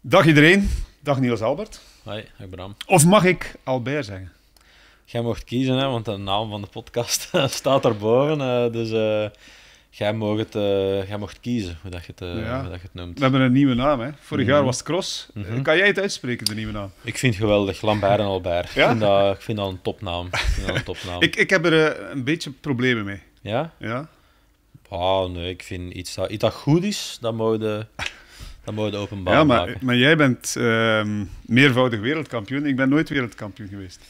Dag iedereen. Dag Niels Albert. Hoi, ik ben Bram. Of mag ik Albert zeggen? Jij mocht kiezen, hè, want de naam van de podcast staat erboven. Eh, dus... Uh... Jij, mag het, eh, jij mocht kiezen hoe, dat je het, eh, hoe dat je het noemt. We hebben een nieuwe naam. Hè? Vorig jaar mhm. was het Cross. Eh, mhm. Kan jij het uitspreken, de nieuwe naam? Ik vind het geweldig. Lambert en Albert. Ja? Ik, vind dat, ik vind dat een topnaam. Ik, een topnaam. ik, ik heb er een beetje problemen mee. Ja? Ja. Ah, nee. Ik vind iets dat, iets dat goed is, dat mogen dat mogen openbaar ja, maar, maken. maar jij bent ehm, meervoudig wereldkampioen. Ik ben nooit wereldkampioen geweest.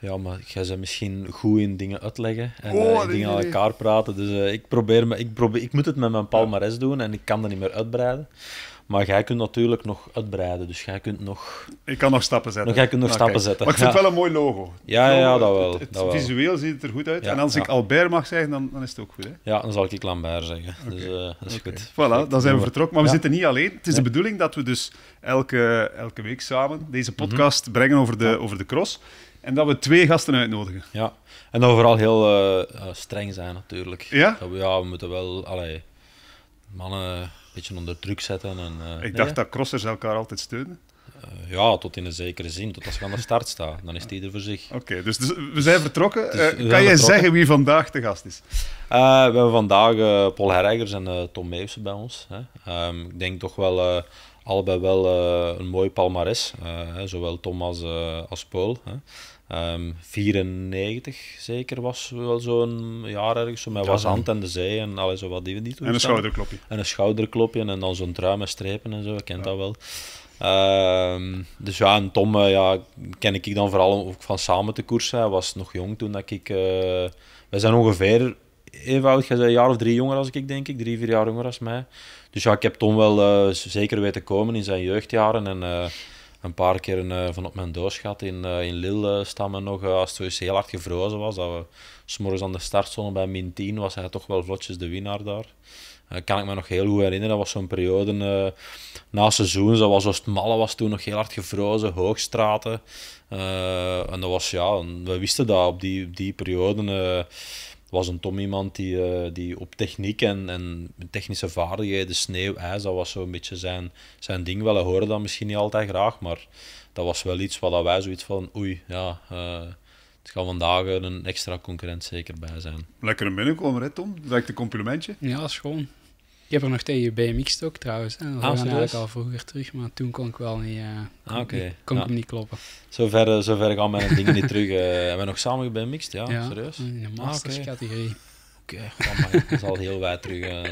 Ja, maar jij bent misschien goed in dingen uitleggen en oh, eh, dingen aan elkaar praten. Dus eh, ik, probeer me, ik, probeer, ik moet het met mijn palmares ja. doen en ik kan dat niet meer uitbreiden. Maar jij kunt natuurlijk nog uitbreiden, dus jij kunt nog... Ik kan nog stappen zetten. Nog, jij kunt nog stappen zetten. Maar ik vind het wel een mooi logo. Ja, ja, dat wel. visueel ziet het er goed uit. en als ik Albert mag zeggen, dan, dan is het ook goed. Hè? Ja, dan zal ik Lambert zeggen. Dus uh, dat is goed. Voilà, dan zijn we vertrokken. Maar we zitten niet alleen. Het is de bedoeling dat we dus elke, elke week samen deze mhm. podcast brengen over de, over de cross. En dat we twee gasten uitnodigen. Ja, en dat we vooral heel eh, eh, streng zijn natuurlijk. Ja? Dat we, ja, we moeten wel allee, mannen een beetje onder druk zetten. En, eh, Ik dacht dat crossers elkaar altijd steunen. ja, tot in een zekere zin. Tot als we aan de start staan, dan is die er voor zich. Oké, dus, dus we zijn vertrokken. Dus kan jij zeggen wie vandaag de gast is? we hebben vandaag Paul Herreigers en Tom Meeuwse bij ons. Hè. Ehm, ik denk toch wel allebei wel een mooi palmares. hè, zowel Tom als, als Paul. Hè. Um, ehm, 94 zeker was wel zo'n jaar ergens. Zo met was hand en de Zee en alles wat die we niet doen. En een schouderklopje. En een schouderklopje en dan zo'n trui met strepen en zo, ik kent dat wel. Ehm, dus ja, en Tom eh, ja, ken ik dan vooral ook van samen te koersen. Hij was nog jong toen dat ik. Uh, wij zijn ongeveer even oud, een jaar of drie jonger als ik, denk ik. Drie, vier jaar jonger als mij. Dus ja, ik heb Tom wel eh, zeker weten komen in zijn jeugdjaren. En, een paar keer vanop eh, van op mijn doos gehad. In, eh, in Lille eh, stammen nog, als het dus heel hard gevrozen was, dat we s'morgens aan de startzone bij min 10 was hij toch wel vlotjes de winnaar daar. Uh, kan ik me nog heel goed herinneren. Dat was zo'n periode uh, na seizoen, Dat was malle was toen nog heel hard gevrozen, Hoogstraten. Uh, en dat was, ja, we wisten dat op die, op die periode was een Tom iemand die, eh, die op techniek en, en technische vaardigheden, sneeuw, ijs, dat was zo'n beetje zijn, zijn ding. Wel, hij hoorde dat misschien niet altijd graag, maar dat was wel iets waar wij zoiets van, oei, ja, eh, het gaat vandaag een extra concurrent zeker bij zijn. Lekker een binnenkomen, hè Tom? lijkt een complimentje. Ja, schoon. Ik heb er nog tegen BMX ook trouwens. Hè. Dat ah, eigenlijk al vroeger terug, maar toen kon ik wel niet. Uh, eh, ah, kon, kon ik hem niet kloppen. Zover, eh, zover ik al mijn dingen niet terug. Uh, hebben we nog samen gebemixt? Ja, ja, serieus? In de ah, masterscategorie. Oké, okay. okay. dat is al heel wijd terug. Uh,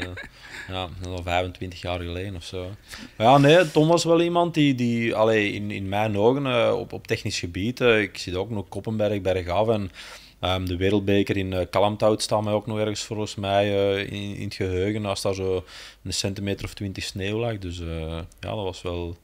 ja, dat is al 25 jaar geleden of zo. Maar ja, nee, Tom was wel iemand die, die allee, in, in mijn ogen, op, op technisch gebied, ik zit ook nog Koppenberg, Bergaf en Ehm, de wereldbeker in uh, eh, Kalamtout staat mij ook nog ergens volgens mij eh, in, in, het geheugen. Als daar zo een centimeter of twintig sneeuw lag. Dus eh, ja, dat was wel,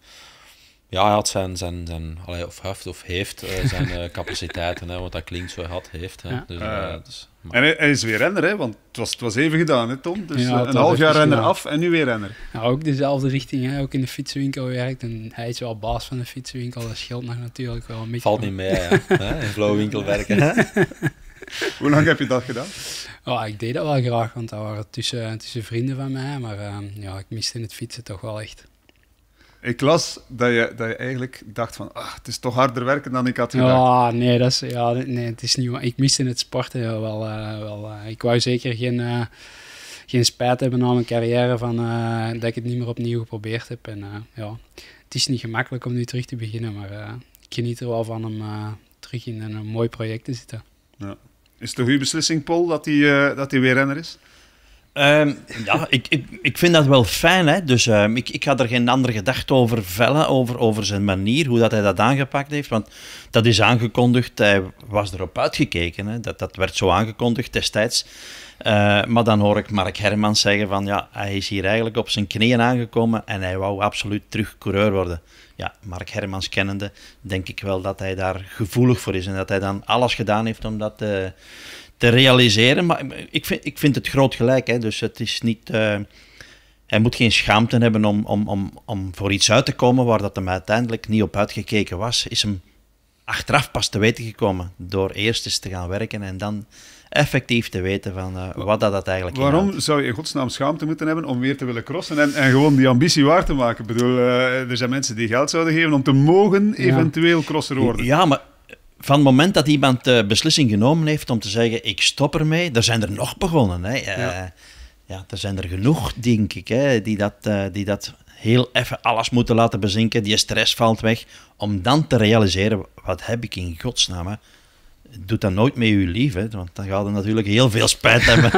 ja, hij had zijn, zijn, zijn of heeft, of heeft eh, zijn eh, capaciteiten, hè, want dat klinkt zo, had, heeft. Hè. dus, ah, eh, dus En hij, is weer renner, hè, want het was, het was even gedaan, hè, Tom? Dus een half jaar renner af en nu weer renner. Ja, ook dezelfde richting, hè, ook in de fietsenwinkel werkt. En hij is wel baas van de fietsenwinkel, dat scheelt nog natuurlijk wel een beetje. Valt niet mee, ja. hè, in flowwinkel werken. Hoe lang heb je dat gedaan? Oh, ik deed dat wel graag, want dat waren tussen, tussen vrienden van mij. Maar ehm, ja, ik miste in het fietsen toch wel echt. Ik las dat je, dat je eigenlijk dacht van, ah, het is toch harder werken dan ik had gedacht. Ja, nee, dat is, ja, nee het is niet Ik miste het sporten wel. Eh, wel eh. ik wou zeker geen, eh, geen spijt hebben na mijn carrière van, dat ik het niet meer opnieuw geprobeerd heb. En, ja, het is niet gemakkelijk om nu terug te beginnen, maar ik geniet er wel van om terug in een mooi project te zitten. Ja. Is het toch uw beslissing, Paul, dat hij dat weer renner is? Ehm, ja, ik, ik, ik vind dat wel fijn. Hè? Dus ehm, ik, ik ga er geen andere gedachte over vellen, over, over zijn manier, hoe dat hij dat aangepakt heeft. Want dat is aangekondigd, hij was erop uitgekeken. Hè? Dat, dat werd zo aangekondigd destijds. Eh, maar dan hoor ik Mark Hermans zeggen van, ja, hij is hier eigenlijk op zijn knieën aangekomen en hij wou absoluut terug coureur worden. Ja, Mark Hermans kennende, denk ik wel dat hij daar gevoelig voor is en dat hij dan alles gedaan heeft om dat... Uh, te realiseren. Maar ik vind, ik vind het groot gelijk. Hè. Dus het is niet. Eh, hij moet geen schaamte hebben om, om, om, om voor iets uit te komen waar dat hem uiteindelijk niet op uitgekeken was. Is hem achteraf pas te weten gekomen door eerst eens te gaan werken en dan effectief te weten van eh, wat dat, dat eigenlijk Waarom zou je in godsnaam schaamte moeten hebben om weer te willen crossen en, en gewoon die ambitie waar te maken? Ik bedoel, eh, er zijn mensen die geld zouden geven om te mogen eventueel crosser worden. Ja, maar van het moment dat iemand de beslissing genomen heeft om te zeggen: ik stop ermee, er zijn er nog begonnen. Hè. Eh, ja. ja, er zijn er genoeg, denk ik, hè, die, dat, eh, die dat heel even alles moeten laten bezinken. Die stress valt weg. Om dan te realiseren: wat heb ik in godsnaam? Hè? Doe dat nooit met uw lief, hè, want dan gaat er natuurlijk heel veel spijt hebben.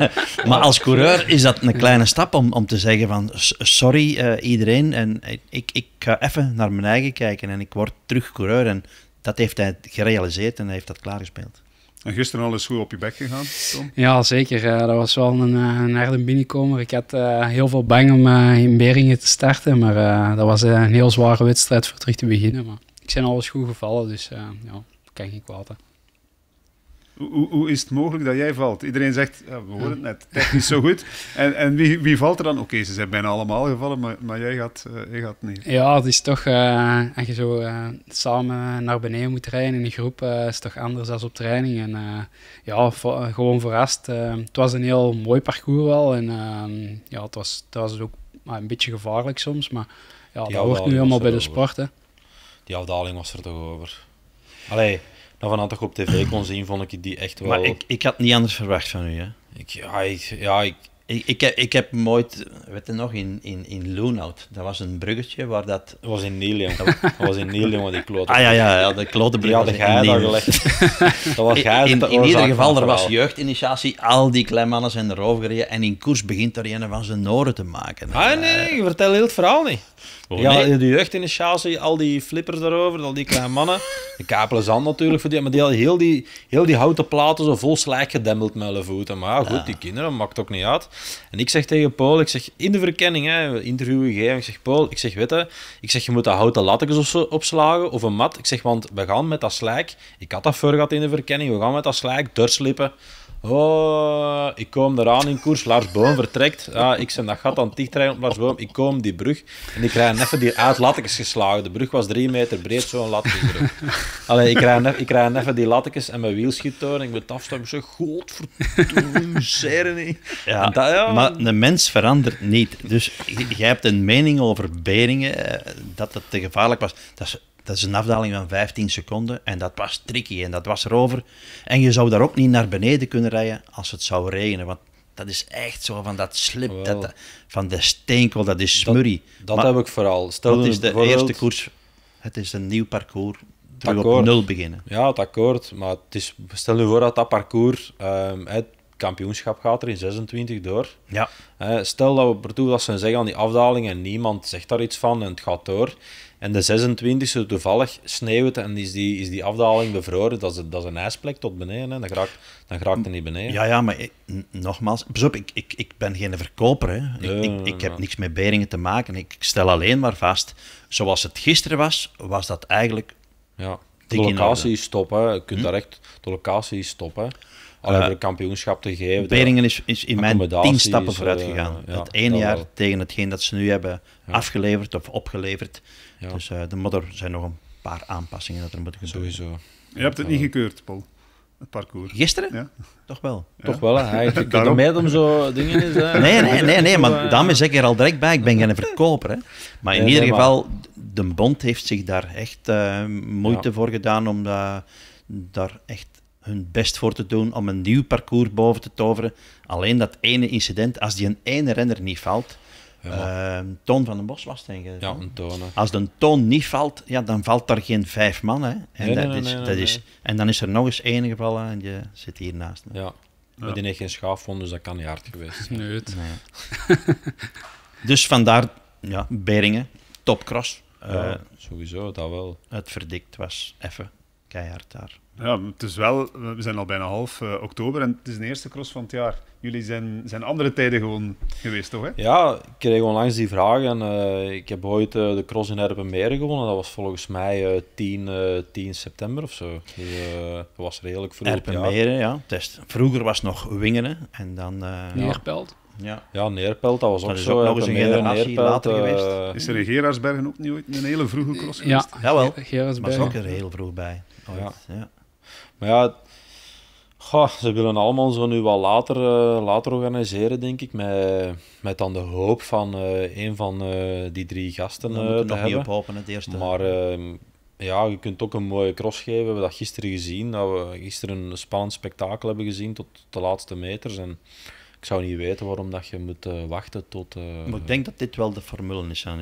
maar als coureur is dat een kleine stap om, om te zeggen van sorry eh, iedereen en ik, ik ga even naar mijn eigen kijken en ik word terug coureur en dat heeft hij gerealiseerd en hij heeft dat klaargespeeld. En gisteren al goed op je bek gegaan, Tom? Ja, zeker. Eh, dat was wel een, eh, een harde binnenkomer. Ik had eh, heel veel bang om in Beringen te starten, maar dat was een heel zware wedstrijd voor terug te beginnen. Maar ik zijn alles goed gevallen, dus ja, kan geen kwaad. Hoe, hoe, is het mogelijk dat jij valt? Iedereen zegt, ja, we horen het net, technisch zo goed. En, en wie, wie valt er dan? Oké, ze zijn bijna allemaal gevallen, maar, maar jij, gaat, uh, jij gaat niet. Ja, het is toch, uh, als je zo eh, samen naar beneden moet rijden in een groep, is toch anders dan op training. En ja, vo gewoon verrast. het was een heel mooi parcours wel. En ehm, ja, het was, het was ook ah, een beetje gevaarlijk soms, maar ja, dat hoort nu helemaal bij de sport. Hè. Die afdaling was er toch over. Allee, dat van aantocht op tv kon zien, vond ik die echt wel... Maar ik, ik had niet anders verwacht van u, hè? Ik, ja, ik, ja ik, ik, ik, heb, ik heb nooit, weet je nog, in, in, in Loonout, dat was een bruggetje waar dat... Dat was in Nielium, dat, was in Nielium wat die klote... Ah ja, ja, ja de klote brug was in daar gelegd. dat was In, in, ieder geval, er was jeugdinitiatie, al die kleinmannen zijn erover gereden en in koers begint er een van zijn noren te maken. Ah eh, nee, je vertel heel het verhaal niet ja, de jeugd in de Chelsea, al die flippers daarover, al die kleine mannen. De kapelen zand natuurlijk, voor die, maar die hadden heel die, heel die houten platen zo vol slijk gedembeld met hun voeten. Maar goed, die kinderen, maakt ook niet uit. En ik zeg tegen Paul, ik zeg in de verkenning, hè, interview gegeven, ik zeg Paul, ik zeg weet je, ik zeg je moet dat houten lattekens opslagen of een mat. Ik zeg want we gaan met dat slijk, ik had dat voor gehad in de verkenning, we gaan met dat slijk doorslippen Oh, ik kom eraan in koers. Lars Boom vertrekt. Ah, ik zeg dat gat aan het dichtrijden op Lars Boom. Ik kom die brug. En ik krijg even die uit geslagen. De brug was drie meter breed, zo'n lattekensbrug. Allee, ik krijg, even die lattekes en mijn wiel schiet door. En ik moet afstappen. Ik zeg, godverdomme, zere niet. Ja, Maar een mens verandert niet. Dus jij hebt een mening over Beringen, eh, dat het te gevaarlijk was. Dat is dat is een afdaling van 15 seconden en dat was tricky en dat was erover. En je zou daar ook niet naar beneden kunnen rijden als het zou regenen, want dat is echt zo van dat slip, dat, van de steenkool, dat is smurrie. Dat, heb ik vooral. Stel dat is de eerste koers, het is een nieuw parcours, terug op nul beginnen. Ja, het akkoord, maar het is, stel nu voor dat dat parcours, um, het kampioenschap gaat er in 26 door. Ja. stel dat we ertoe dat ze zeggen aan die afdalingen en niemand zegt daar iets van en het gaat door en de 26e toevallig sneeuwt en is die, is die afdaling bevroren. Dat is, dat is een ijsplek tot beneden. Hè. Dan raakt dan raakt er niet beneden. Ja, ja maar eh, nogmaals, op, ik, ik, ik ben geen verkoper. Hè. Ik, ik, ik, heb niks met Beringen te maken. Ik stel alleen maar vast, zoals het gisteren was, was dat eigenlijk. Ja. De locatie is top, Je kunt hm? daar echt, de locatie is top, hebben Alleen eh, voor kampioenschap te geven. Beringen is, is in mijn tien stappen vooruit eh, gegaan. Uh, ja, het ene jaar tegen hetgeen dat ze nu hebben afgeleverd of opgeleverd. Dus eh, de modder zijn nog een paar aanpassingen dat er moeten gebeuren. Sowieso. Je hebt het niet gekeurd, Paul. Het parcours. Gisteren? Ja. Toch wel. Toch wel, hè? Je kunt mij om zo dingen is. Nee, nee, nee, nee, maar daarmee zeg ik er al direct bij. Ik ben geen verkoper. Hè. Maar in ieder geval, de bond heeft zich daar echt eh, moeite voor gedaan om daar echt hun best voor te doen om een nieuw parcours boven te toveren. Alleen dat ene incident, als die een ene renner niet valt, uh, Toon van den Bos was tegen. Ja, Als de toon niet valt, ja, dan valt er geen vijf man. En, dan is er nog eens één gevallen en je zit hier naast me. Ja. Maar die heeft geen dus dat kan niet hard geweest Nee. dus vandaar, ja, Beringen, topcross. Eh, sowieso, dat wel. Het verdikt was even keihard daar. Ja, het is wel, we zijn al bijna half eh, oktober en het is de eerste cross van het jaar. Jullie zijn, zijn andere tijden gewoon geweest, toch? Hè? Ja, ik kreeg onlangs die vraag en eh, ik heb ooit eh, de cross in Erpenmeren gewonnen. Dat was volgens mij 10, 10 september of zo. Dus, dat was redelijk vroeg. Erpenmeren, ja. Test. Vroeger was het nog Wingenen en dan. Neerpelt. Ja, ja Neerpelt, dat was ook zo. nog eens een generatie later geweest. Is er in Gerardsbergen ook niet ooit een hele vroege cross geweest? Ja, Jawel. Maar is ook er heel vroeg bij. ja. Maar ja, goh, ze willen allemaal zo nu wat later, eh, later organiseren, denk ik. Met, met dan de hoop van uh, een van eh, die drie gasten dan te nog hebben. niet op hopen, het eerste. Maar ehm, ja, je kunt ook een mooie cross geven. We hebben dat gisteren gezien. Dat we gisteren een spannend spektakel hebben gezien tot de laatste meters. En ik zou niet weten waarom dat je moet wachten tot. maar ik denk dat dit wel de formule is, ja,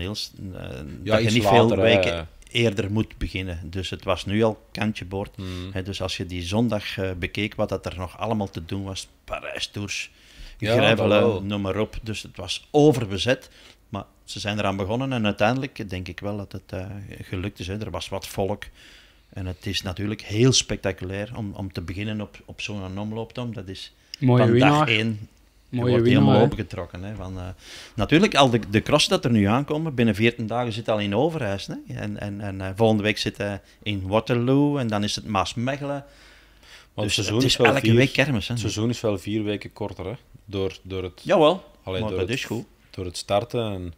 dat je niet veel weken eerder moet beginnen. Dus het was nu al kantje boord. Mm. dus als je die zondag eh, bekeek wat dat er nog allemaal te doen was, Parijs-tours, ja, noem maar op. Dus het was overbezet. Maar ze zijn eraan begonnen en uiteindelijk denk ik wel dat het eh, gelukt is. Er was wat volk. En het is natuurlijk heel spectaculair om, om te beginnen op, op zo'n omlooptom. Dat is van dag één Mooie je wordt win, helemaal opgetrokken Hè, van, eh, natuurlijk, al de, de cross dat er nu aankomen, binnen 14 dagen zit al in Overijs. Hè, en en, en eh, volgende week zit hij in Waterloo en dan is het Maasmechelen. Maar het dus seizoen is, wel elke week kermis. Hè, het seizoen is wel vier weken korter, hè? Door, door het... Jawel, wel. maar door dat het, is goed. Door het starten en...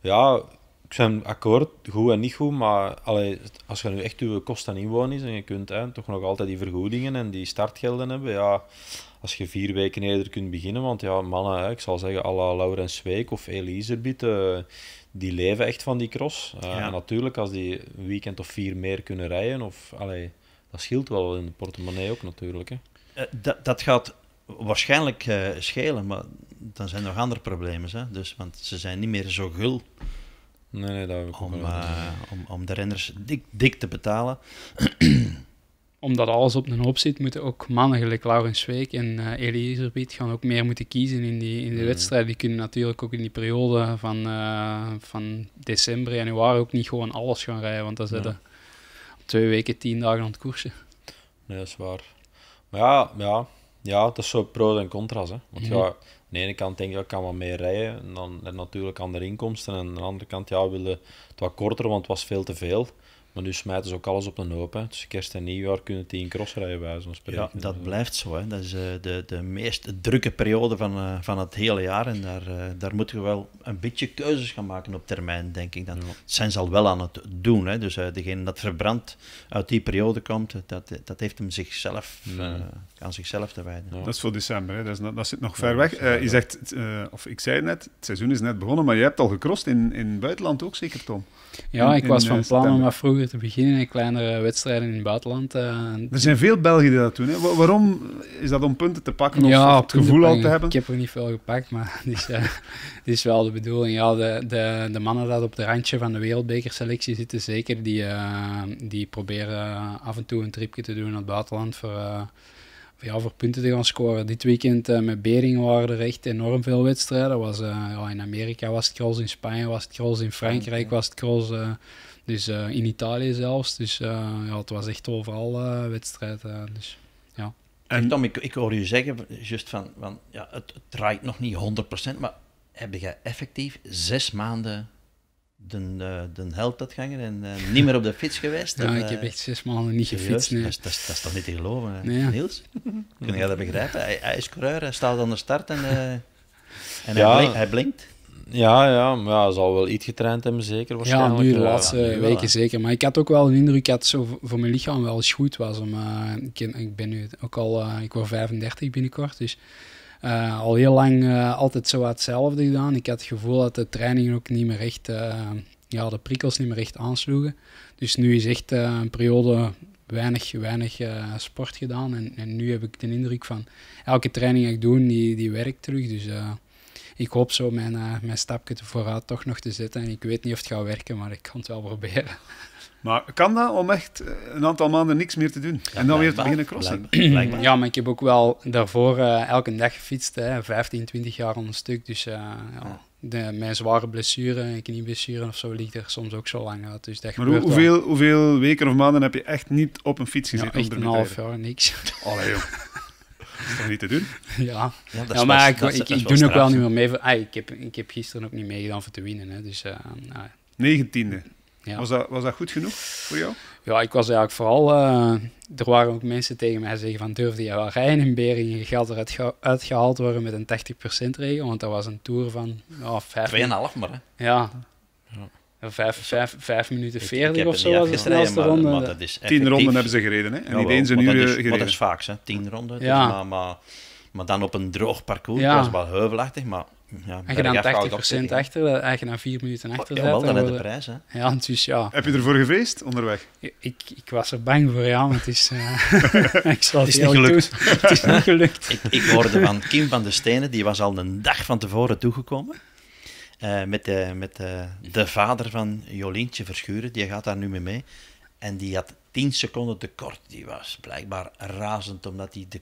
Ja, ik ben akkoord, goed en niet goed, maar allee, als je nu echt uw kosten inwonen is en je kunt toch nog altijd die vergoedingen en die startgelden hebben, ja als je vier weken eerder kunt beginnen. Want ja, mannen, ik zal zeggen, à la Laurens Week of Eliezerbieten uh, die leven echt van die cross. Eh, en natuurlijk, als die een weekend of vier meer kunnen rijden, of, allee, dat scheelt wel in de portemonnee ook natuurlijk. Hè. Eh, dat, dat gaat waarschijnlijk eh, schelen, maar dan zijn er nog andere problemen. Hè? Dus, want ze zijn niet meer zo gul. Nee, nee, dat heb om, om, om de renners dik, dik te betalen. omdat alles op een hoop zit, moeten ook mannen gelijk Laurens Week en uh, eh, Eliezer Piet gaan ook meer moeten kiezen in die, in de mm. wedstrijd. Die kunnen natuurlijk ook in die periode van, eh, van december, januari ook niet gewoon alles gaan rijden, want dan zitten twee weken tien dagen aan het koersen. Nee, dat is waar. Maar ja, ja, ja dat is zo pro's en contra's. Hè. Want ja, mhm. aan de ene kant denk je, ik kan wat meer rijden, en dan natuurlijk aan de inkomsten. En aan de andere kant, ja, we willen het wat korter, want het was veel te veel. Maar nu smijten ze ook alles op een hoop. Hè. Dus kerst en nieuwjaar kunnen die in cross bij zo'n Ja, dat blijft zo. Hè. Dat is eh, de, de meest drukke periode van, eh, van het hele jaar. En daar, eh, daar moeten we wel een beetje keuzes gaan maken op termijn, denk ik. Dat zijn ze al wel aan het doen. Hè. Dus degene dat verbrand uit die periode komt, dat, dat heeft hem zichzelf, aan zichzelf te wijden. Dat is voor december. Hè. Dat, is, dat zit nog ver weg. je zegt, of ik zei het net, het seizoen is net begonnen, maar je hebt al gecrossed in, in het buitenland ook zeker, Tom? Ja, ik was van eh, plan om wat vroeger te beginnen in kleinere wedstrijden in het buitenland. Eh, er zijn veel Belgen die dat doen. Hè? Waarom is dat om punten te pakken of, ja, het gevoel al te hebben? Ik heb er niet veel gepakt, maar het is, eh, is, wel de bedoeling. Ja, de, de, de mannen die op de randje van de wereldbekerselectie zitten, zeker, die, die proberen af en toe een tripje te doen in het buitenland voor ja, voor punten te gaan scoren. Dit weekend uh, met Bering waren er echt enorm veel wedstrijden. Was, eh, ja, in Amerika was het cross, in Spanje was het gros. in Frankrijk was het cross. Eh, dus in Italië zelfs. Dus ja, het was echt overal wedstrijden. dus, ja. En Tom, ik, ik hoor u zeggen, just van, van ja, het, het draait nog niet 100%, maar heb jij effectief zes maanden de, eh, de, de held gingen en eh, niet meer op de fiets geweest. Ja, ik heb eh, echt zes maanden niet gefietst. Nee. Dat, is, dat, toch niet te geloven, Niels? Kun je dat begrijpen? Hij, is coureur, hij staat aan de start en, en hij, hij blinkt. Ja, ja, maar ja, zal wel iets getraind hebben, zeker waarschijnlijk. Ja, nu de laatste weken zeker. Maar ik had ook wel een indruk dat het zo voor mijn lichaam wel eens goed was. ik, ik ben nu ook al, ik word 35 binnenkort, dus uh, al heel lang eh, altijd zo hetzelfde gedaan. Ik had het gevoel dat de trainingen ook niet meer echt, eh, ja, de prikkels niet meer echt aansloegen. Dus nu is echt een periode weinig, weinig sport gedaan. En, en, nu heb ik de indruk van elke training die ik doe, die, die werkt terug. Dus ik hoop zo mijn, mijn stapje vooruit toch nog te zetten. En ik weet niet of het gaat werken, maar ik kan het wel proberen. Maar kan dat om echt eh, een aantal maanden niks meer te doen? en dan weer te beginnen crossen? Blijkbaar. Ja, maar ik heb ook wel daarvoor eh, elke dag gefietst. Hè, 15, 20 jaar aan een stuk. Dus eh, ja, de, mijn zware blessure, knieblessure of zo, ligt er soms ook zo lang uit. Dus maar hoeveel, hoeveel weken of maanden heb je echt niet op een fiets gezeten? Ja, een half jaar, niks. Allee, joh. Dat is toch niet te doen? Ja, ja, maar ik, ik, doe ook wel niet meer mee. Ah, ik, heb, ik heb gisteren ook niet meegedaan voor te winnen. Hè, dus, uh, 19e. Was, dat, was dat goed genoeg voor jou? Ja, ik was eigenlijk vooral... Uh, er waren ook mensen tegen mij zeggen van... Durfde je wel rijden in Beringen? Je geld eruit ge uitgehaald worden met een 80% regel. Want dat was een tour van... Oh, 2,5 maar, hè? Ja. ja. 5, 5, 5 minuten 40 of zo was de snelste ronde. Maar, dat is 10 ronden hebben ze gereden, hè? En niet eens een uur gereden. Maar dat is vaak, hè? 10 ronden. Ja. maar, maar, dan op een droog parcours. Ja. was wel heuvelachtig, maar ja, eigenaar 80% achter, eigenaar 4 minuten achter. Ja, wel, dan heb je de prijs. Hè? Ja, dus ja. Heb je ervoor gevreesd onderweg? Ik, ik was er bang voor, ja, want het is. Eh, ik zal het, is niet gelukt. het is niet gelukt. ik, ik hoorde van Kim van de Stenen, die was al een dag van tevoren toegekomen. Eh, met de, met de vader van Jolientje Verschuren, die gaat daar nu mee mee. En die had 10 seconden tekort. Die was blijkbaar razend omdat hij de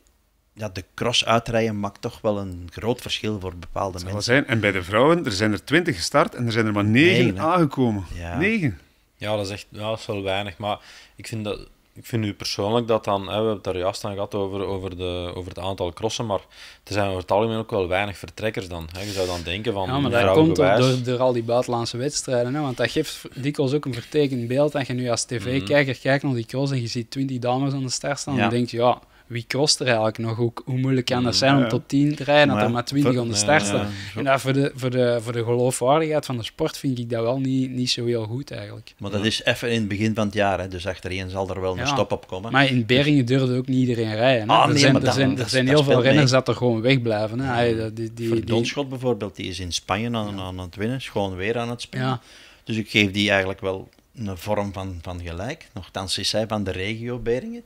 ja, de cross uitrijden maakt toch wel een groot verschil voor bepaalde mensen. Zijn. En bij de vrouwen, er zijn er twintig gestart en er zijn er maar negen, aangekomen. Ja. Negen. Ja, dat is echt ja, is wel weinig. Maar ik vind, dat, ik vind nu persoonlijk dat dan, hè, we hebben het daar juist aan gehad over, over, de, over het aantal crossen, maar er zijn over het algemeen ook wel weinig vertrekkers dan. Hè. Je zou dan denken van. Ja, maar dat komt door, door, al die buitenlandse wedstrijden. Hè, want dat geeft dikwijls ook een vertekend beeld. En je nu als tv-kijker mhm. kijkt naar die cross en je ziet twintig dames aan de start staan, en dan denk je ja wie kost er eigenlijk nog ook? Hoe moeilijk kan dat zijn om tot 10 te rijden en dan maar 20 aan de start en dat voor, de, voor, de, voor de geloofwaardigheid van de sport vind ik dat wel niet, niet zo heel goed eigenlijk. Maar dat is even in het begin van het jaar, hè? dus achtereen zal er wel een stop op komen. Maar in Beringen durfde ook niet iedereen rijden. Ah, er zijn, er zijn, er dat, zijn heel veel renners dat er gewoon wegblijven. Hè? Ja. Die, die, Donschot bijvoorbeeld, die is in Spanje aan, aan het winnen, gewoon weer aan het spelen. Dus ik geef die eigenlijk wel een vorm van, van gelijk. Nochtans is zij van de regio Beringen.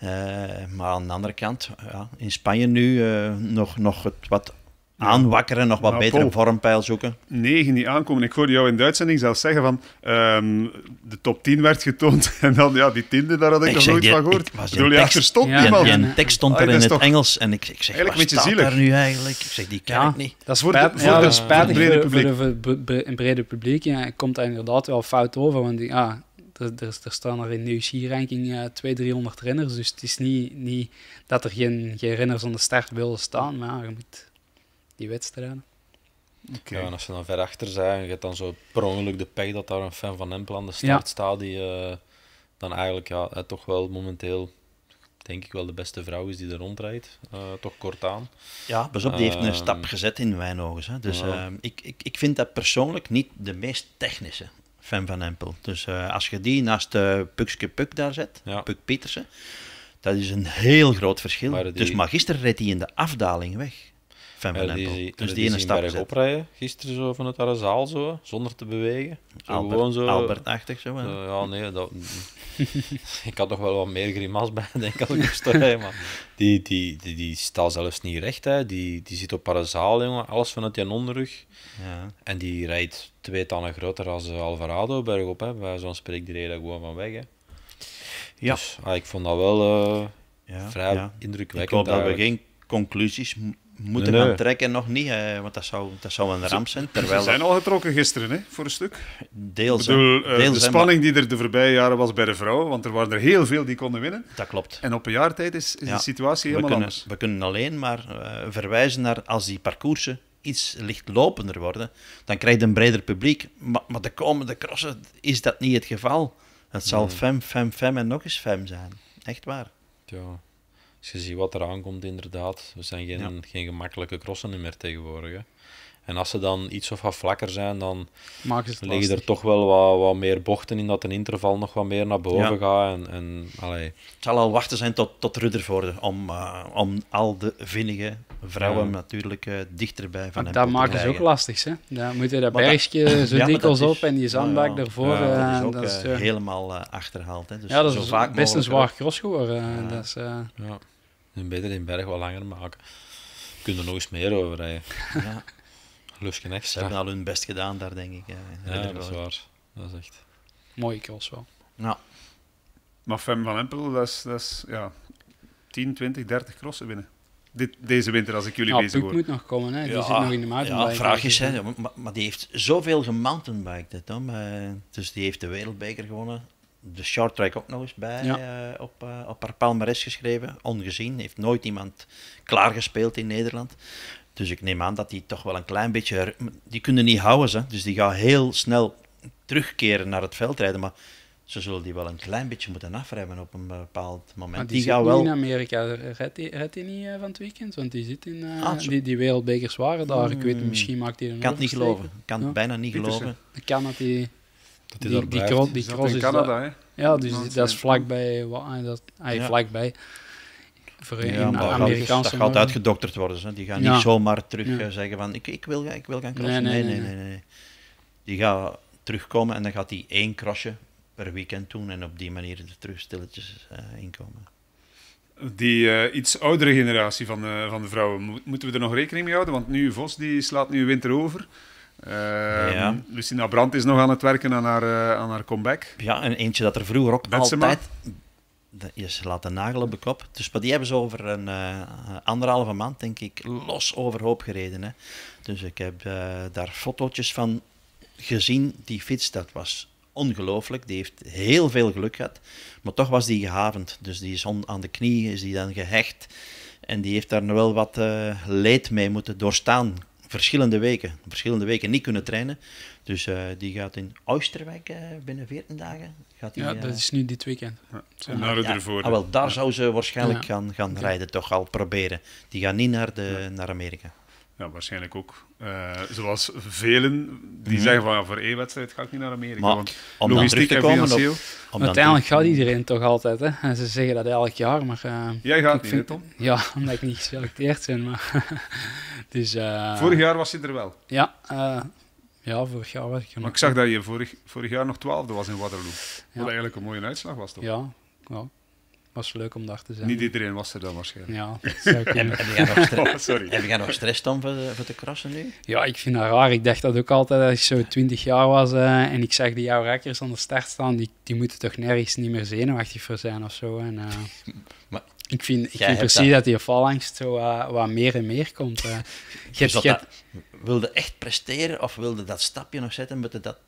Eh, maar aan de andere kant, ja, in Spanje nu eh, nog, nog het wat aanwakkeren, nog wat nou, betere vormpeil zoeken. Negen die aankomen. Ik hoorde jou in de uitzending zeggen van ehm, de top 10 werd getoond en dan ja, die tiende, daar had ik, nog nooit van gehoord. Ik, bedoel, tekst, ja, er stond ja, niemand. De tekst stond er in het Engels en ik, ik zeg, eigenlijk wat nu eigenlijk? Ik zeg, die ken ja, ik niet. Dat is voor, de, voor, voor, brede publiek. een brede publiek ja, komt er inderdaad wel fout over, want die, ah. Er, er, staan er in de UCI-ranking uh, 200, renners. Dus het is niet, niet dat er geen, geen renners aan de start willen staan. Maar je moet die wedstrijden. Ja, en als je dan ver achter en je hebt dan zo per ongeluk de pech dat daar een fan van Empel aan de start staat. Die eh, dan eigenlijk ja, eh, toch wel momenteel, denk ik wel, de beste vrouw is die er rondrijdt. Eh, toch kort aan. Ja, pas op, die heeft een ehm, stap gezet in mijn ogen. Dus ehm, ik, ik, ik vind dat persoonlijk niet de meest technische fan van Empel. Dus eh, als je die naast uh, Pukske Puk daar zet, Puk Petersen, dat is een heel groot verschil. Dus magister reed hij in de afdaling weg van eh, Die, dus eh, die, ene stap oprijden, gisteren zo vanuit haar zaal, zo, zonder te bewegen. Albert, gewoon zo... albert zo. ja, nee, dat... ik had nog wel wat meer grimas bij, denk ik, als ik moest Maar die, die, die, die staat zelfs niet recht, hè. Die, die zit op parazaal jongen. Alles vanuit je onderrug. Ja. En die rijdt twee tannen groter als eh, Alvarado bergop, hè. Bij zo'n spreek, die reden gewoon van weg, hè. Ja. Dus, ah, ik vond dat wel ja, vrij ja. indrukwekkend. Ik hoop dat we geen conclusies moeten nee. gaan trekken nog niet, want dat zou, dat zou een ramp zijn. Terwijl Ze zijn al getrokken gisteren, hè, voor een stuk. Deels. Eh, de spanning die er de voorbije jaren was bij de vrouwen, want er waren er heel veel die konden winnen. Dat klopt. En op een jaar tijd is, de situatie helemaal we kunnen, anders. We kunnen alleen maar eh, verwijzen naar als die parcoursen iets lichtlopender worden, dan krijg je een breder publiek. Maar, de komende crossen is dat niet het geval. Het zal fem, fem, fem en nog eens fem zijn. Echt waar. Ja. Als je ziet wat er aankomt, inderdaad. we zijn geen, geen gemakkelijke crossen meer tegenwoordig. Hè. En als ze dan iets of wat vlakker zijn, dan liggen er toch wel wat, wat meer bochten in dat een interval nog wat meer naar boven gaat. En, en, allee. het zal al wachten zijn tot, tot Ruddervoorde om, uh, om al de vinnige vrouwen natuurlijk eh, dichterbij van Dat maken ze ook lastig, hè? Ja, moet je dat bergje zo ja, dikwijls op en die zandbak daarvoor. dat is eh, eh, helemaal achterhaald. Hè? Dus ja, dat zo is vaak best een zwaar cross geworden. Dat is, ja. En beter in berg wat langer maken. Kunnen er nog eens meer over rijden. ja. Lusje extra. Ze hebben al hun best gedaan daar, denk ik. Ja, dat is waar. Dat is echt... Mooie cross wel. Ja. Maar Fem van Empel, dat is, dat is ja, 10, 20, 30 crossen winnen dit, deze winter als ik jullie nou, bezig hoor. moet nog komen, hè? die zit nog in de mountainbike. Ja, vraagjes, hè? Maar, maar, die heeft zoveel gemountainbiked. Hè, eh, dus die heeft de wereldbeker gewonnen. De short track ook nog eens bij eh, op, uh, op haar palmares geschreven. Ongezien, heeft nooit iemand klaargespeeld in Nederland. Dus ik neem aan dat die toch wel een klein beetje... Die kunnen niet houden, hè? dus die gaan heel snel terugkeren naar het veldrijden. Maar ze zullen die wel een klein beetje moeten afremmen op een bepaald moment. die, gaat wel... in Amerika. Redt hij, niet eh, van het weekend? Want die zit in... Eh, ah, die, die wereldbekers waren daar. Ik weet hmm. misschien maakt hij een Kan het niet geloven. Kan het bijna niet geloven. Ik kan dat die... Dat die, die, die, cross, die in Canada, hè? Ja, dus dat is vlakbij... Ah, dat, hij ah, vlakbij. Voor ja, Amerikaanse... Dat gaat uitgedokterd worden. Hè. Die gaan niet zomaar terug eh, zeggen van... Ik, ik, wil, ik wil gaan crossen. Nee, nee, nee. nee, nee, nee. Die gaat terugkomen en dan gaat hij één crossje per weekend doen en op die manier er terug stilletjes eh, inkomen. Die eh, iets oudere generatie van, eh, van de vrouwen, moeten we er nog rekening mee houden? Want nu Vos die slaat nu winter over. Ehm, ja. Lucina Brandt is nog aan het werken aan haar, aan haar comeback. Ja, en eentje dat er vroeger ook Betsema. altijd... Je slaat de nagel op de kop. Dus maar die hebben ze over een anderhalve maand, denk ik, los overhoop gereden. Hè. Dus ik heb daar fotootjes van gezien. Die fiets, dat was ongelooflijk. Die heeft heel veel geluk gehad. Maar toch was die gehavend. Dus die is aan de knie, is die dan gehecht. En die heeft daar nog wel wat uh, leed mee moeten doorstaan. Verschillende weken. Verschillende weken niet kunnen trainen. Dus eh, die gaat in Oosterwijk eh, binnen 14 dagen. Gaat ja, dat is nu dit weekend. Ja, ah, naar ervoor. Ah, wel, daar zou ze waarschijnlijk gaan, gaan rijden, toch al proberen. Die gaat niet naar, de, naar Amerika. Ja, waarschijnlijk ook. Eh, zoals velen die mhm. zeggen van voor één wedstrijd ga ik niet naar Amerika. want om logistiek te komen en financieel. Op, uiteindelijk gaat iedereen toch altijd. Hè? En ze zeggen dat elk jaar. Maar, uh, Jij gaat niet, vind, Tom? Ja, omdat ik niet geselecteerd ben. Maar, dus, eh, vorig jaar was je er wel? Ja, ja vorig jaar was ik er Maar ik zag dat je vorig, vorig jaar nog twaalfde was in Waterloo. Wat eigenlijk een mooie uitslag was, toch? Ja, ja was leuk om daar te zijn. Niet iedereen was er dan waarschijnlijk. Ja, heb, oh, heb, jij nog stress, dan voor, voor te crossen nu? Ja, ik vind dat raar. Ik dacht dat ook altijd als ik zo 20 jaar was eh, en ik zag die jouw rekkers aan de start staan, die, die moeten toch nergens niet meer zenuwachtig voor zijn of zo. En, eh, maar, ik vind, ik precies dat... die valangst zo wat meer en meer komt. Uh, je dat, wilde echt presteren of wilde dat stapje nog zetten met dat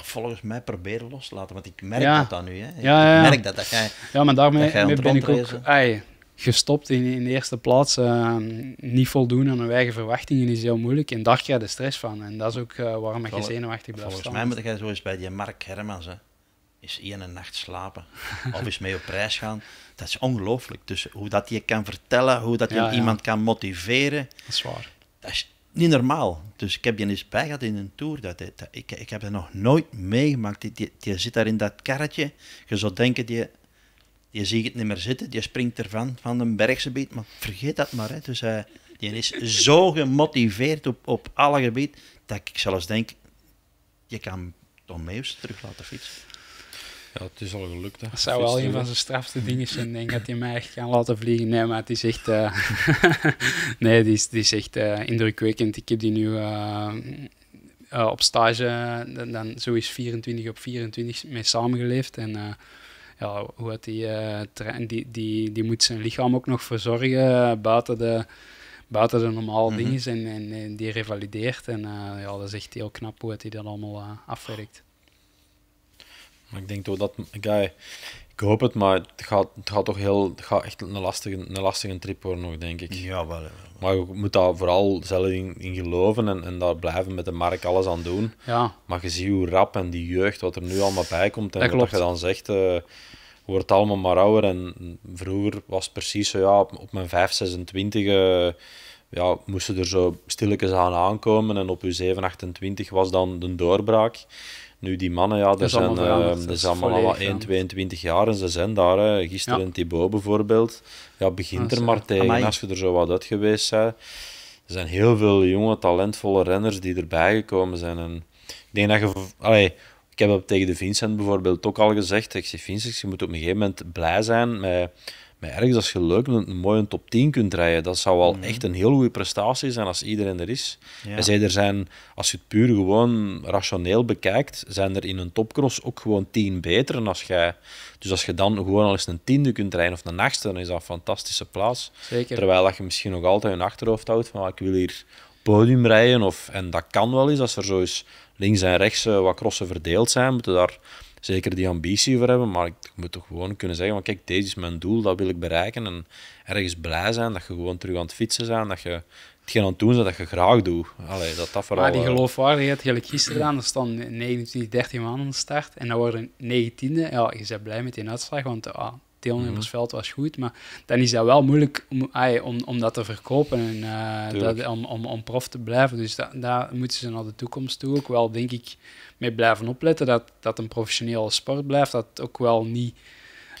volgens mij proberen laten. Want ik merk dat dan nu. Hè. Ik ja, merk dat, dat jij. Ja, maar daarmee ben ik ook ai, gestopt in, in de eerste plaats. Eh, niet voldoen aan mijn eigen verwachtingen is heel moeilijk. En daar krijg je de stress van. En dat is ook eh, waarom ik je zenuwachtig blijft. Volgens mij moet jij zo eens bij die Mark Hermans. Hè. Is één een nacht slapen of is mee op reis gaan. Dat is ongelooflijk. Dus hoe dat je kan vertellen, hoe dat je iemand kan motiveren. Dat is waar. Dat is niet normaal. Dus ik heb je eens bij gehad in een tour. Dat, dat ik, ik heb dat nog nooit meegemaakt. Je zit daar in dat karretje. Je zou denken, die, je ziet het niet meer zitten. Je springt ervan, van een berggebied. Maar vergeet dat maar. Hè. Dus eh, die is zo gemotiveerd op, op alle gebieden, dat ik zelfs denk, je kan Tom Meus terug laten fietsen. Ja, het is al gelukt. Dat zou wel een van zijn strafste dingen zijn, denk dat hij mij echt gaan laten vliegen. Nee, maar het is echt, eh, nee, die is, die is echt uh, indrukwekkend. Ik heb die nu eh, op stage, dan, zo is 24 op 24 mee samengeleefd. En ja, hoe had die, die, die, die moet zijn lichaam ook nog verzorgen buiten de buiten de normale mhm. dingen en, en, die revalideert. En ja, dat is echt heel knap hoe hij dat allemaal afwerkt. Maar ik denk dat, guy ik hoop het, maar het gaat, het gaat toch heel, het gaat echt een lastige, een lastige trip worden nog, denk ik. Ja, wel. Maar je moet daar vooral zelf in, in, geloven en, en daar blijven met de markt alles aan doen. Ja. Maar je ziet hoe rap en die jeugd, wat er nu allemaal bij komt en dat wat je dan zegt... Uh, wordt allemaal maar ouder. En vroeger was precies zo, ja, op mijn 5, 26 uh, ja, moesten er zo stilletjes aan aankomen. En op je 7, 28 was dan de doorbraak. Nu, die mannen, ja, dat zijn, allemaal, dat zijn allemaal al 1, 22 jaar en ze zijn daar. Hè. Gisteren ja. Thibaut bijvoorbeeld. Ja, begint er maar eh, tegen als je er zo wat uit geweest bent. Er zijn heel veel jonge, talentvolle renners die erbij gekomen zijn. En ik denk dat je... Allee, ik heb dat tegen de Vincent bijvoorbeeld ook al gezegd. Ik zeg, Vincent, je moet op een gegeven moment blij zijn met maar ergens als je leuk een, een mooie top 10 kunt rijden, dat zou wel mhm. echt een heel goede prestatie zijn als iedereen er is. En zij er zijn, als je het puur gewoon rationeel bekijkt, zijn er in een topcross ook gewoon 10 beteren als jij. Dus als je dan gewoon al eens een tiende kunt rijden of een achtste, dan is dat een fantastische plaats. Zeker. Terwijl dat je misschien nog altijd in achterhoofd houdt van ah, ik wil hier podium rijden. Of, en dat kan wel eens, als er zo eens links en rechts eh, wat crossen verdeeld zijn, moeten daar zeker die ambitie voor hebben. Maar ik moet toch gewoon kunnen zeggen: van, kijk, deze is mijn doel, dat wil ik bereiken. En ergens blij zijn dat je gewoon terug aan het fietsen bent, dat je hetgeen aan het doen bent dat je graag doet. Allee, dat, dat vooral, maar die eh, geloofwaardigheid, gelijk gisteren aan, er staan 29, 13 maanden aan de start en dan worden 19e. Ja, je bent blij met die uitslag, want ah, deelnemersveld mhm. was goed. Maar dan is dat wel moeilijk om, ay, om, om dat te verkopen en eh, dat, om, om, om prof te blijven. Dus daar moeten ze naar de toekomst toe ook wel, denk ik, mee blijven opletten. Dat, dat een professionele sport blijft. Dat ook wel niet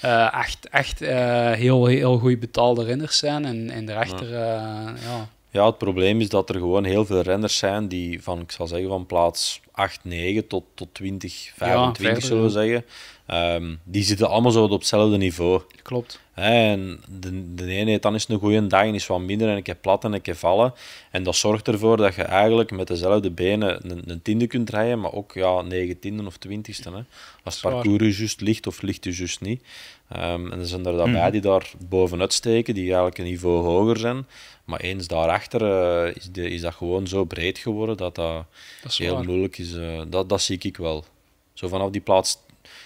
eh, echt, echt eh, heel, heel goed betaalde renners zijn. En, en daarachter, ja. ja. Ja, het probleem is dat er gewoon heel veel renners zijn die van, ik zal zeggen, van plaats 8, 9 tot, tot 20, 25 zullen we zeggen, Ehm, die zitten allemaal zo op hetzelfde niveau. Klopt. En de, de ene heeft dan eens een goede dag en is wat minder en ik heb plat en ik heb vallen. En dat zorgt ervoor dat je eigenlijk met dezelfde benen een, een tiende kunt rijden, maar ook ja, negen tienden of twintigste. Hè. Als het parcours juist ligt of ligt het juist niet. Ehm, en er zijn er daarbij mhm. die daar bovenuit steken, die eigenlijk een niveau hoger zijn. Maar eens daarachter uh, is, de, is dat gewoon zo breed geworden dat dat, heel moeilijk is. Eh, dat, dat zie ik wel. Zo vanaf die plaats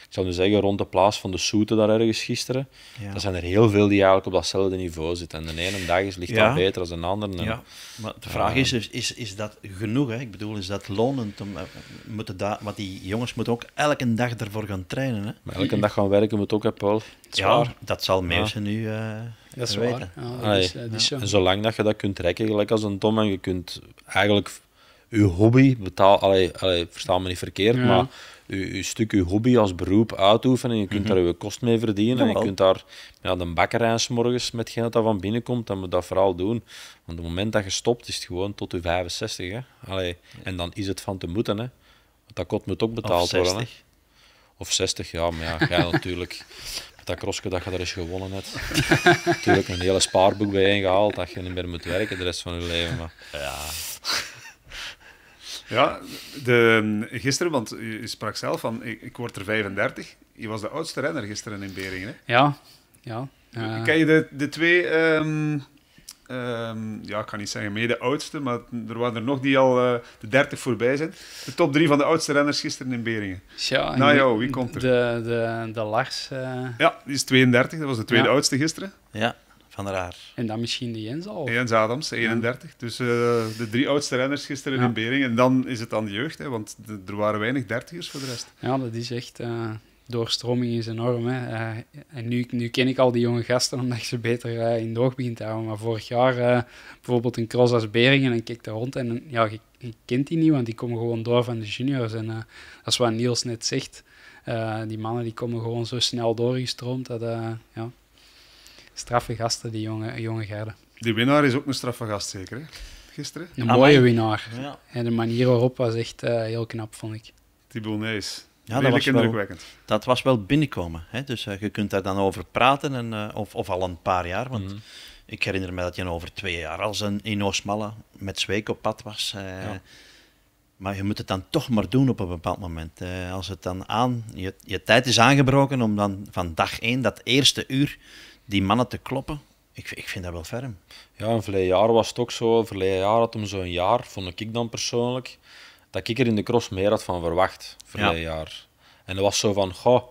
ik zou nu zeggen, rond de plaats van de Soete daar ergens gisteren. Ja. zijn er heel veel die eigenlijk op datzelfde niveau zitten. En de ene dag is, ligt ja. dat beter dan de andere. ja, maar de vraag eh, is, is, is dat genoeg? Hè? Ik bedoel, is dat lonend? Om, eh, moeten daar, want die jongens moeten ook elke dag ervoor gaan trainen. Hè? Maar elke dag gaan werken moet ook, hè, Paul? Ja, dat zal mensen nu... Uh, dat is weten. waar. Ja, En zolang dat je dat kunt trekken, gelijk als een tom en je kunt eigenlijk uw hobby betaal, allee, versta me niet verkeerd, maar je stuk uw hobby als beroep uitoefenen. je kunt mhm. daar uw kost mee verdienen. En je kunt daar ja, de bakkerij morgens met dat van binnenkomt, dan moet dat vooral doen. Want het moment dat je stopt, is het gewoon tot je 65. Hè? en dan is het van te moeten. Hè? Want dat kot moet ook betaald worden. Hè? Of 60, ja, maar ja, jij natuurlijk. dat crossje dat je daar eens gewonnen hebt. natuurlijk een hele spaarboek bijeengehaald dat je niet meer moet werken de rest van je leven. Maar... Ja. Ja, de, gisteren, want je sprak zelf van, ik, word er 35. Je was de oudste renner gisteren in Beringen. Hè? Ja, ja. Uh... Ken je de, de twee, ehm, ehm, ja, ik kan niet zeggen mede oudste, maar er waren er nog die al eh, de 30 voorbij zijn. De top drie van de oudste renners gisteren in Beringen. Ja, nou ja, wie komt er? De, de, de Lars. Eh. Ja, die is 32, dat was de tweede oudste gisteren. Ja. Van Raar. En dan misschien de Jens al? Jens Adams, 31. Dus eh, de drie oudste renners gisteren in Bering. En dan is het aan de jeugd, hè, want er waren weinig dertigers voor de rest. Ja, dat is echt... Eh, doorstroming is enorm. Hè. Eh, en nu, nu ken ik al die jonge gasten, omdat ze beter in doog begint te houden. Maar vorig jaar bijvoorbeeld een cross als Beringen en kijk daar rond. En ja, je, je, kent die niet, want die komen gewoon door van de juniors. En dat is wat Niels net zegt. die mannen die komen gewoon zo snel doorgestroomd dat... ja, straffe gasten, die jonge, jonge Gerde. Die winnaar is ook een straffe gast, zeker? Hè? Gisteren? Een mooie winnaar. En de manier waarop was echt eh, heel knap, vond ik. Die Ja, dat was, wel, dat was wel binnenkomen. Hè? Dus eh, je kunt daar dan over praten, en, eh, of, of al een paar jaar. Want mhm. ik herinner me dat je over twee jaar als een Inosmalle met Zweek op pad was. Maar je moet het dan toch maar doen op een bepaald moment. als het dan aan, je, je tijd is aangebroken om dan van dag één, dat eerste uur, die mannen te kloppen, ik, ik vind dat wel ferm. Ja, een verleden jaar was het ook zo. Verleden jaar had hem zo'n jaar, vond ik dan persoonlijk, dat ik er in de cross meer had van verwacht. Verleden jaar. En dat was zo van, goh,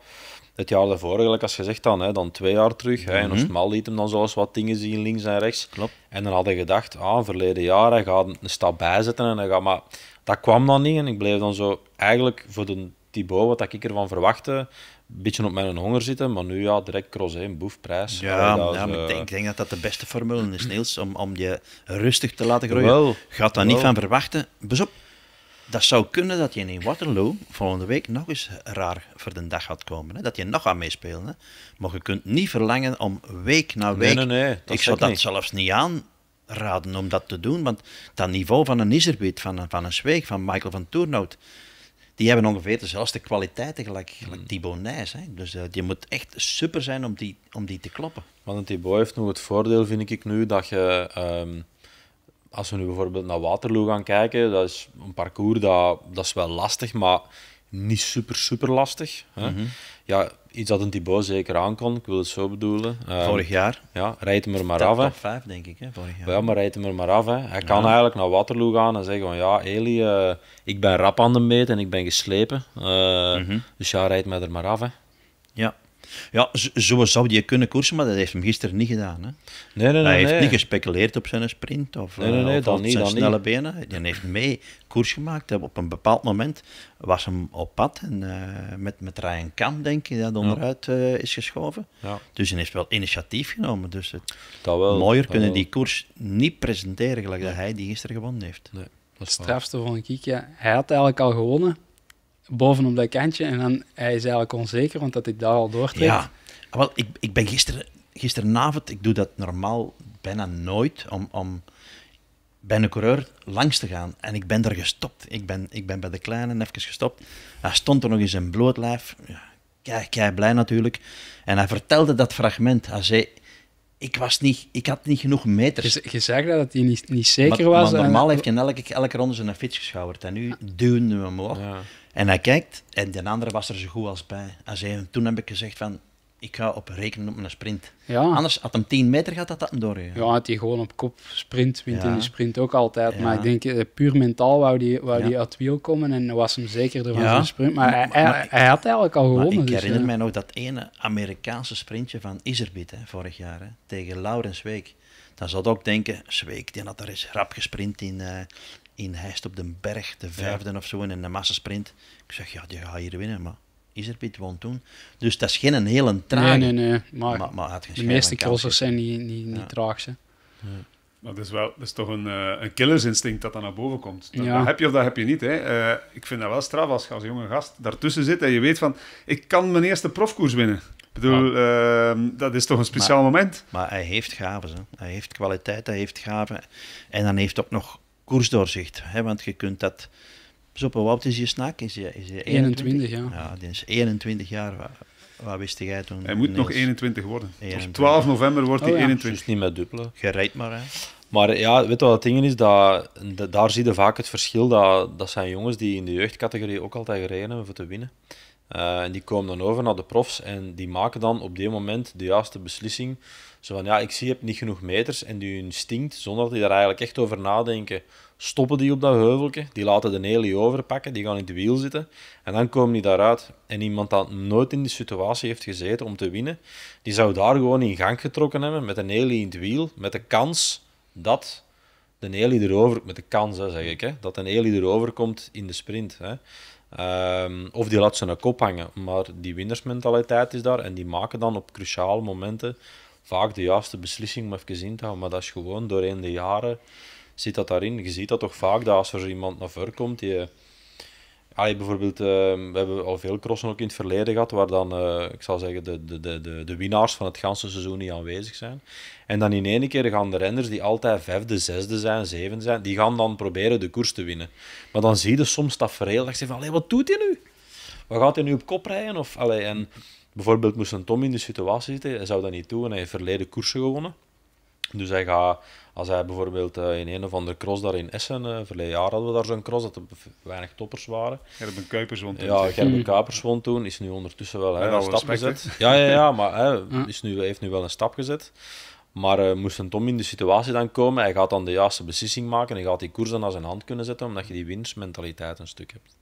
het jaar daarvoor, eigenlijk als gezegd dan, hè, dan twee jaar terug. Hè, mm -hmm. En mhm. Osmal liet hem dan zoals wat dingen zien, links en rechts. Klopt. En dan had ik gedacht, ah, verleden jaar, hij gaat een stap bijzetten. En hij gaat, maar dat kwam dan niet. En ik bleef dan zo, eigenlijk voor de Thibaut, wat ik ervan verwachtte, beetje op mijn honger zitten, maar nu ja, direct cross in boef, Ja, ik eh, denk, denk, dat dat de beste formule is, Niels, om, om je rustig te laten groeien. Wel, Gaat daar niet van verwachten. Bezop. dat zou kunnen dat je in Waterloo volgende week nog eens raar voor de dag gaat komen. Hè? Dat je nog aan meespelen. Hè? Maar je kunt niet verlangen om week na week... Nee, nee, nee, ik zou dat zelfs niet aanraden om dat te doen, want dat niveau van een Iserbeet, van, een, van een Zweeg, van Michael van Toernout die hebben ongeveer dezelfde kwaliteiten gelijk, gelijk mm. Thibaut Nijs. Hè. Dus je eh, moet echt super zijn om die, om die te kloppen. Want een Thibaut heeft nog het voordeel, vind ik nu, dat je... Ehm, als we nu bijvoorbeeld naar Waterloo gaan kijken, dat is een parcours dat, dat is wel lastig, maar niet super, super lastig. Hè? Mhm. Ja, iets dat een Thibaut zeker aan kan, ik wil het zo bedoelen. Ehm, vorig jaar? Ja, rijdt hem er maar af. Top 5 denk ik, hè, vorig jaar. Ja, maar rijdt hem er maar af. Hè. Hij kan eigenlijk naar Waterloo gaan en zeggen van ja, Eli, eh, ik ben rap aan de meet en ik ben geslepen. Eh, mhm. Dus ja, rijdt mij er maar af. Hè. Ja, ja, zo zou hij kunnen koersen, maar dat heeft hem gisteren niet gedaan. Hè? Nee, nee, nee, hij heeft niet gespeculeerd op zijn sprint of, eh, of op zijn snelle benen. Hij heeft mee koers gemaakt. Op een bepaald moment was hem op pad en, eh, met, met Ryan kant denk ik, dat onderuit eh, is geschoven. Ja. Dus hij heeft wel initiatief genomen. Dus het, dat wel, mooier kunnen die koers niet presenteren gelijk dat hij die gisteren gewonnen heeft. Nee, dat is het strafste van een ja. Hij had eigenlijk al gewonnen bovenop dat kantje. En dan, hij is eigenlijk onzeker, want dat ik daar al doortrek. Ja, ah, wel, ik, ik ben gisteren, gisteravond ik doe dat normaal bijna nooit, om, om bij een coureur langs te gaan. En ik ben daar gestopt. Ik ben, ik ben bij de kleine even gestopt. Hij stond er nog eens in zijn lijf. Ja, kijk blij natuurlijk. En hij vertelde dat fragment. Hij zei ik, was niet, ik had niet genoeg meters. Je, je zag dat hij niet, niet zeker was. normaal heeft hij elke, elke ronde zijn fiets geschouwd, En nu duwen we hem omhoog. Ja. En hij kijkt en de andere was er zo goed als bij. En toen heb ik gezegd van, ik ga op rekenen op mijn sprint. Ja. Anders had hem 10 meter gaat dat dat hem doorheen. Ja, had hij gewoon op kop sprint, wint in die sprint ook altijd. Maar ik denk, eh, puur mentaal wou die, wou die uit wiel komen en was hem zeker ervan van sprint. Maar, hij, had eigenlijk al gewonnen. ik dus, herinner mij nog dat ene Amerikaanse sprintje van Iserbit vorig jaar tegen Laurens Week. Dan zat ik ook denken, Zweek die had daar eens rap gesprint in, eh, in Heist op de Berg, de vijfde of zo, in een massasprint. Ik zeg, ja, die gaat hier winnen, maar is er Piet Won toen? Dus dat is geen een hele traag. Nee, nee, nee. Maar, maar, de meeste crossers dus- zijn niet, niet, niet ja. traag, maar dat is, wel, dat is toch een, eh, een killersinstinct dat dan naar boven komt. Dat, ja. heb je of dat heb je niet. Hè. Eh, ik vind dat wel straf als je als jonge gast daartussen zit en je weet van, ik kan mijn eerste profkoers winnen. Ik bedoel, ehm, dat is toch een speciaal moment. Maar hij heeft gaven. Hè. Hij heeft kwaliteit, hij heeft gaven. En dan heeft ook nog koersdoorzicht. Hè, want je kunt dat... Zo, op, een is je snaak? Is je, is je 21? ja. Ja, die is 21 jaar. Wat, wat wist jij toen? Hij moet nog 21 worden. Op 12 november wordt oh hij ja. 21. Dus niet met dubbelen. Je rijdt maar, hè. Maar ja, weet je wat het ding is? Dat, daar zie je vaak het verschil. Dat, dat zijn jongens die in de jeugdcategorie ook altijd gereden hebben voor te winnen. Eh, en die komen dan over naar de profs en die maken dan op dit moment de juiste beslissing zo van, ja, ik zie je hebt niet genoeg meters en die instinct, zonder dat die daar eigenlijk echt over nadenken, stoppen die op dat heuvelje, die laten de hele overpakken, die gaan in het wiel zitten en dan komen die daaruit. En iemand dat nooit in die situatie heeft gezeten om te winnen, die zou daar gewoon in gang getrokken hebben met een hele in het wiel, met de kans dat de hele erover, met de kans hè, zeg ik, hè, dat een hele erover komt in de sprint. Hè. Ehm, of die laat ze een kop hangen. Maar die winnersmentaliteit is daar en die maken dan op cruciale momenten vaak de juiste beslissing om even in te Maar dat is gewoon doorheen de jaren zit dat daarin. Je ziet dat toch vaak dat als er iemand naar voren komt die. Allee, bijvoorbeeld, ehm, we hebben al veel crossen ook in het verleden gehad, waar dan, eh, ik zal zeggen, de, de, de, de winnaars van het ganse seizoen niet aanwezig zijn. En dan in één keer gaan de renners die altijd vijfde, zesde zijn, zevende zijn, die gaan dan proberen de koers te winnen. Maar dan zie je soms tafereel dat je zegt van, allee, wat doet hij nu? Wat gaat hij nu op kop rijden? Of, allee, en Bijvoorbeeld moest een Tom in de situatie zitten, hij zou dat niet doen en hij heeft verleden koersen gewonnen. Dus hij gaat, als hij bijvoorbeeld eh, in een of andere cross daar in Essen, eh, verleden jaar hadden we daar zo'n cross, dat er weinig toppers waren. Gerben Kuipers won toen. Ja, Gerben hmm. Kuipers won toen, is nu ondertussen wel hè, een stap gezet. Ja, ja, ja, maar hè, is nu, heeft nu wel een stap gezet. Maar uh, moest een Tom in de situatie dan komen, hij gaat dan de juiste beslissing maken en hij gaat die koers dan naar zijn hand kunnen zetten, omdat je die winstmentaliteit een stuk hebt.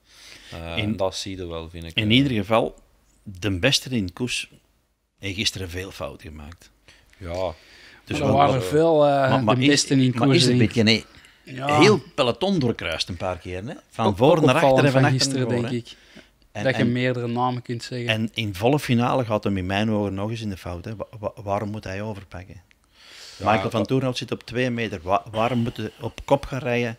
in, en dat zie je wel, vind ik. In ieder geval, de beste in koers heeft gisteren veel fouten gemaakt. Ja. Dus er waren eh, veel eh, maar, de beste in koers. Maar is het een beetje... Nee, Heel peloton doorkruist een paar keer. Hè? Van voor naar achter en van, van gisteren, denk ik. En, dat je meerdere namen kunt zeggen. En in volle finale gaat hem in mijn ogen nog eens in de fout. Hè. waarom moet hij overpakken? Michael van Toornhout zit op twee meter. waarom moet hij op kop gaan rijden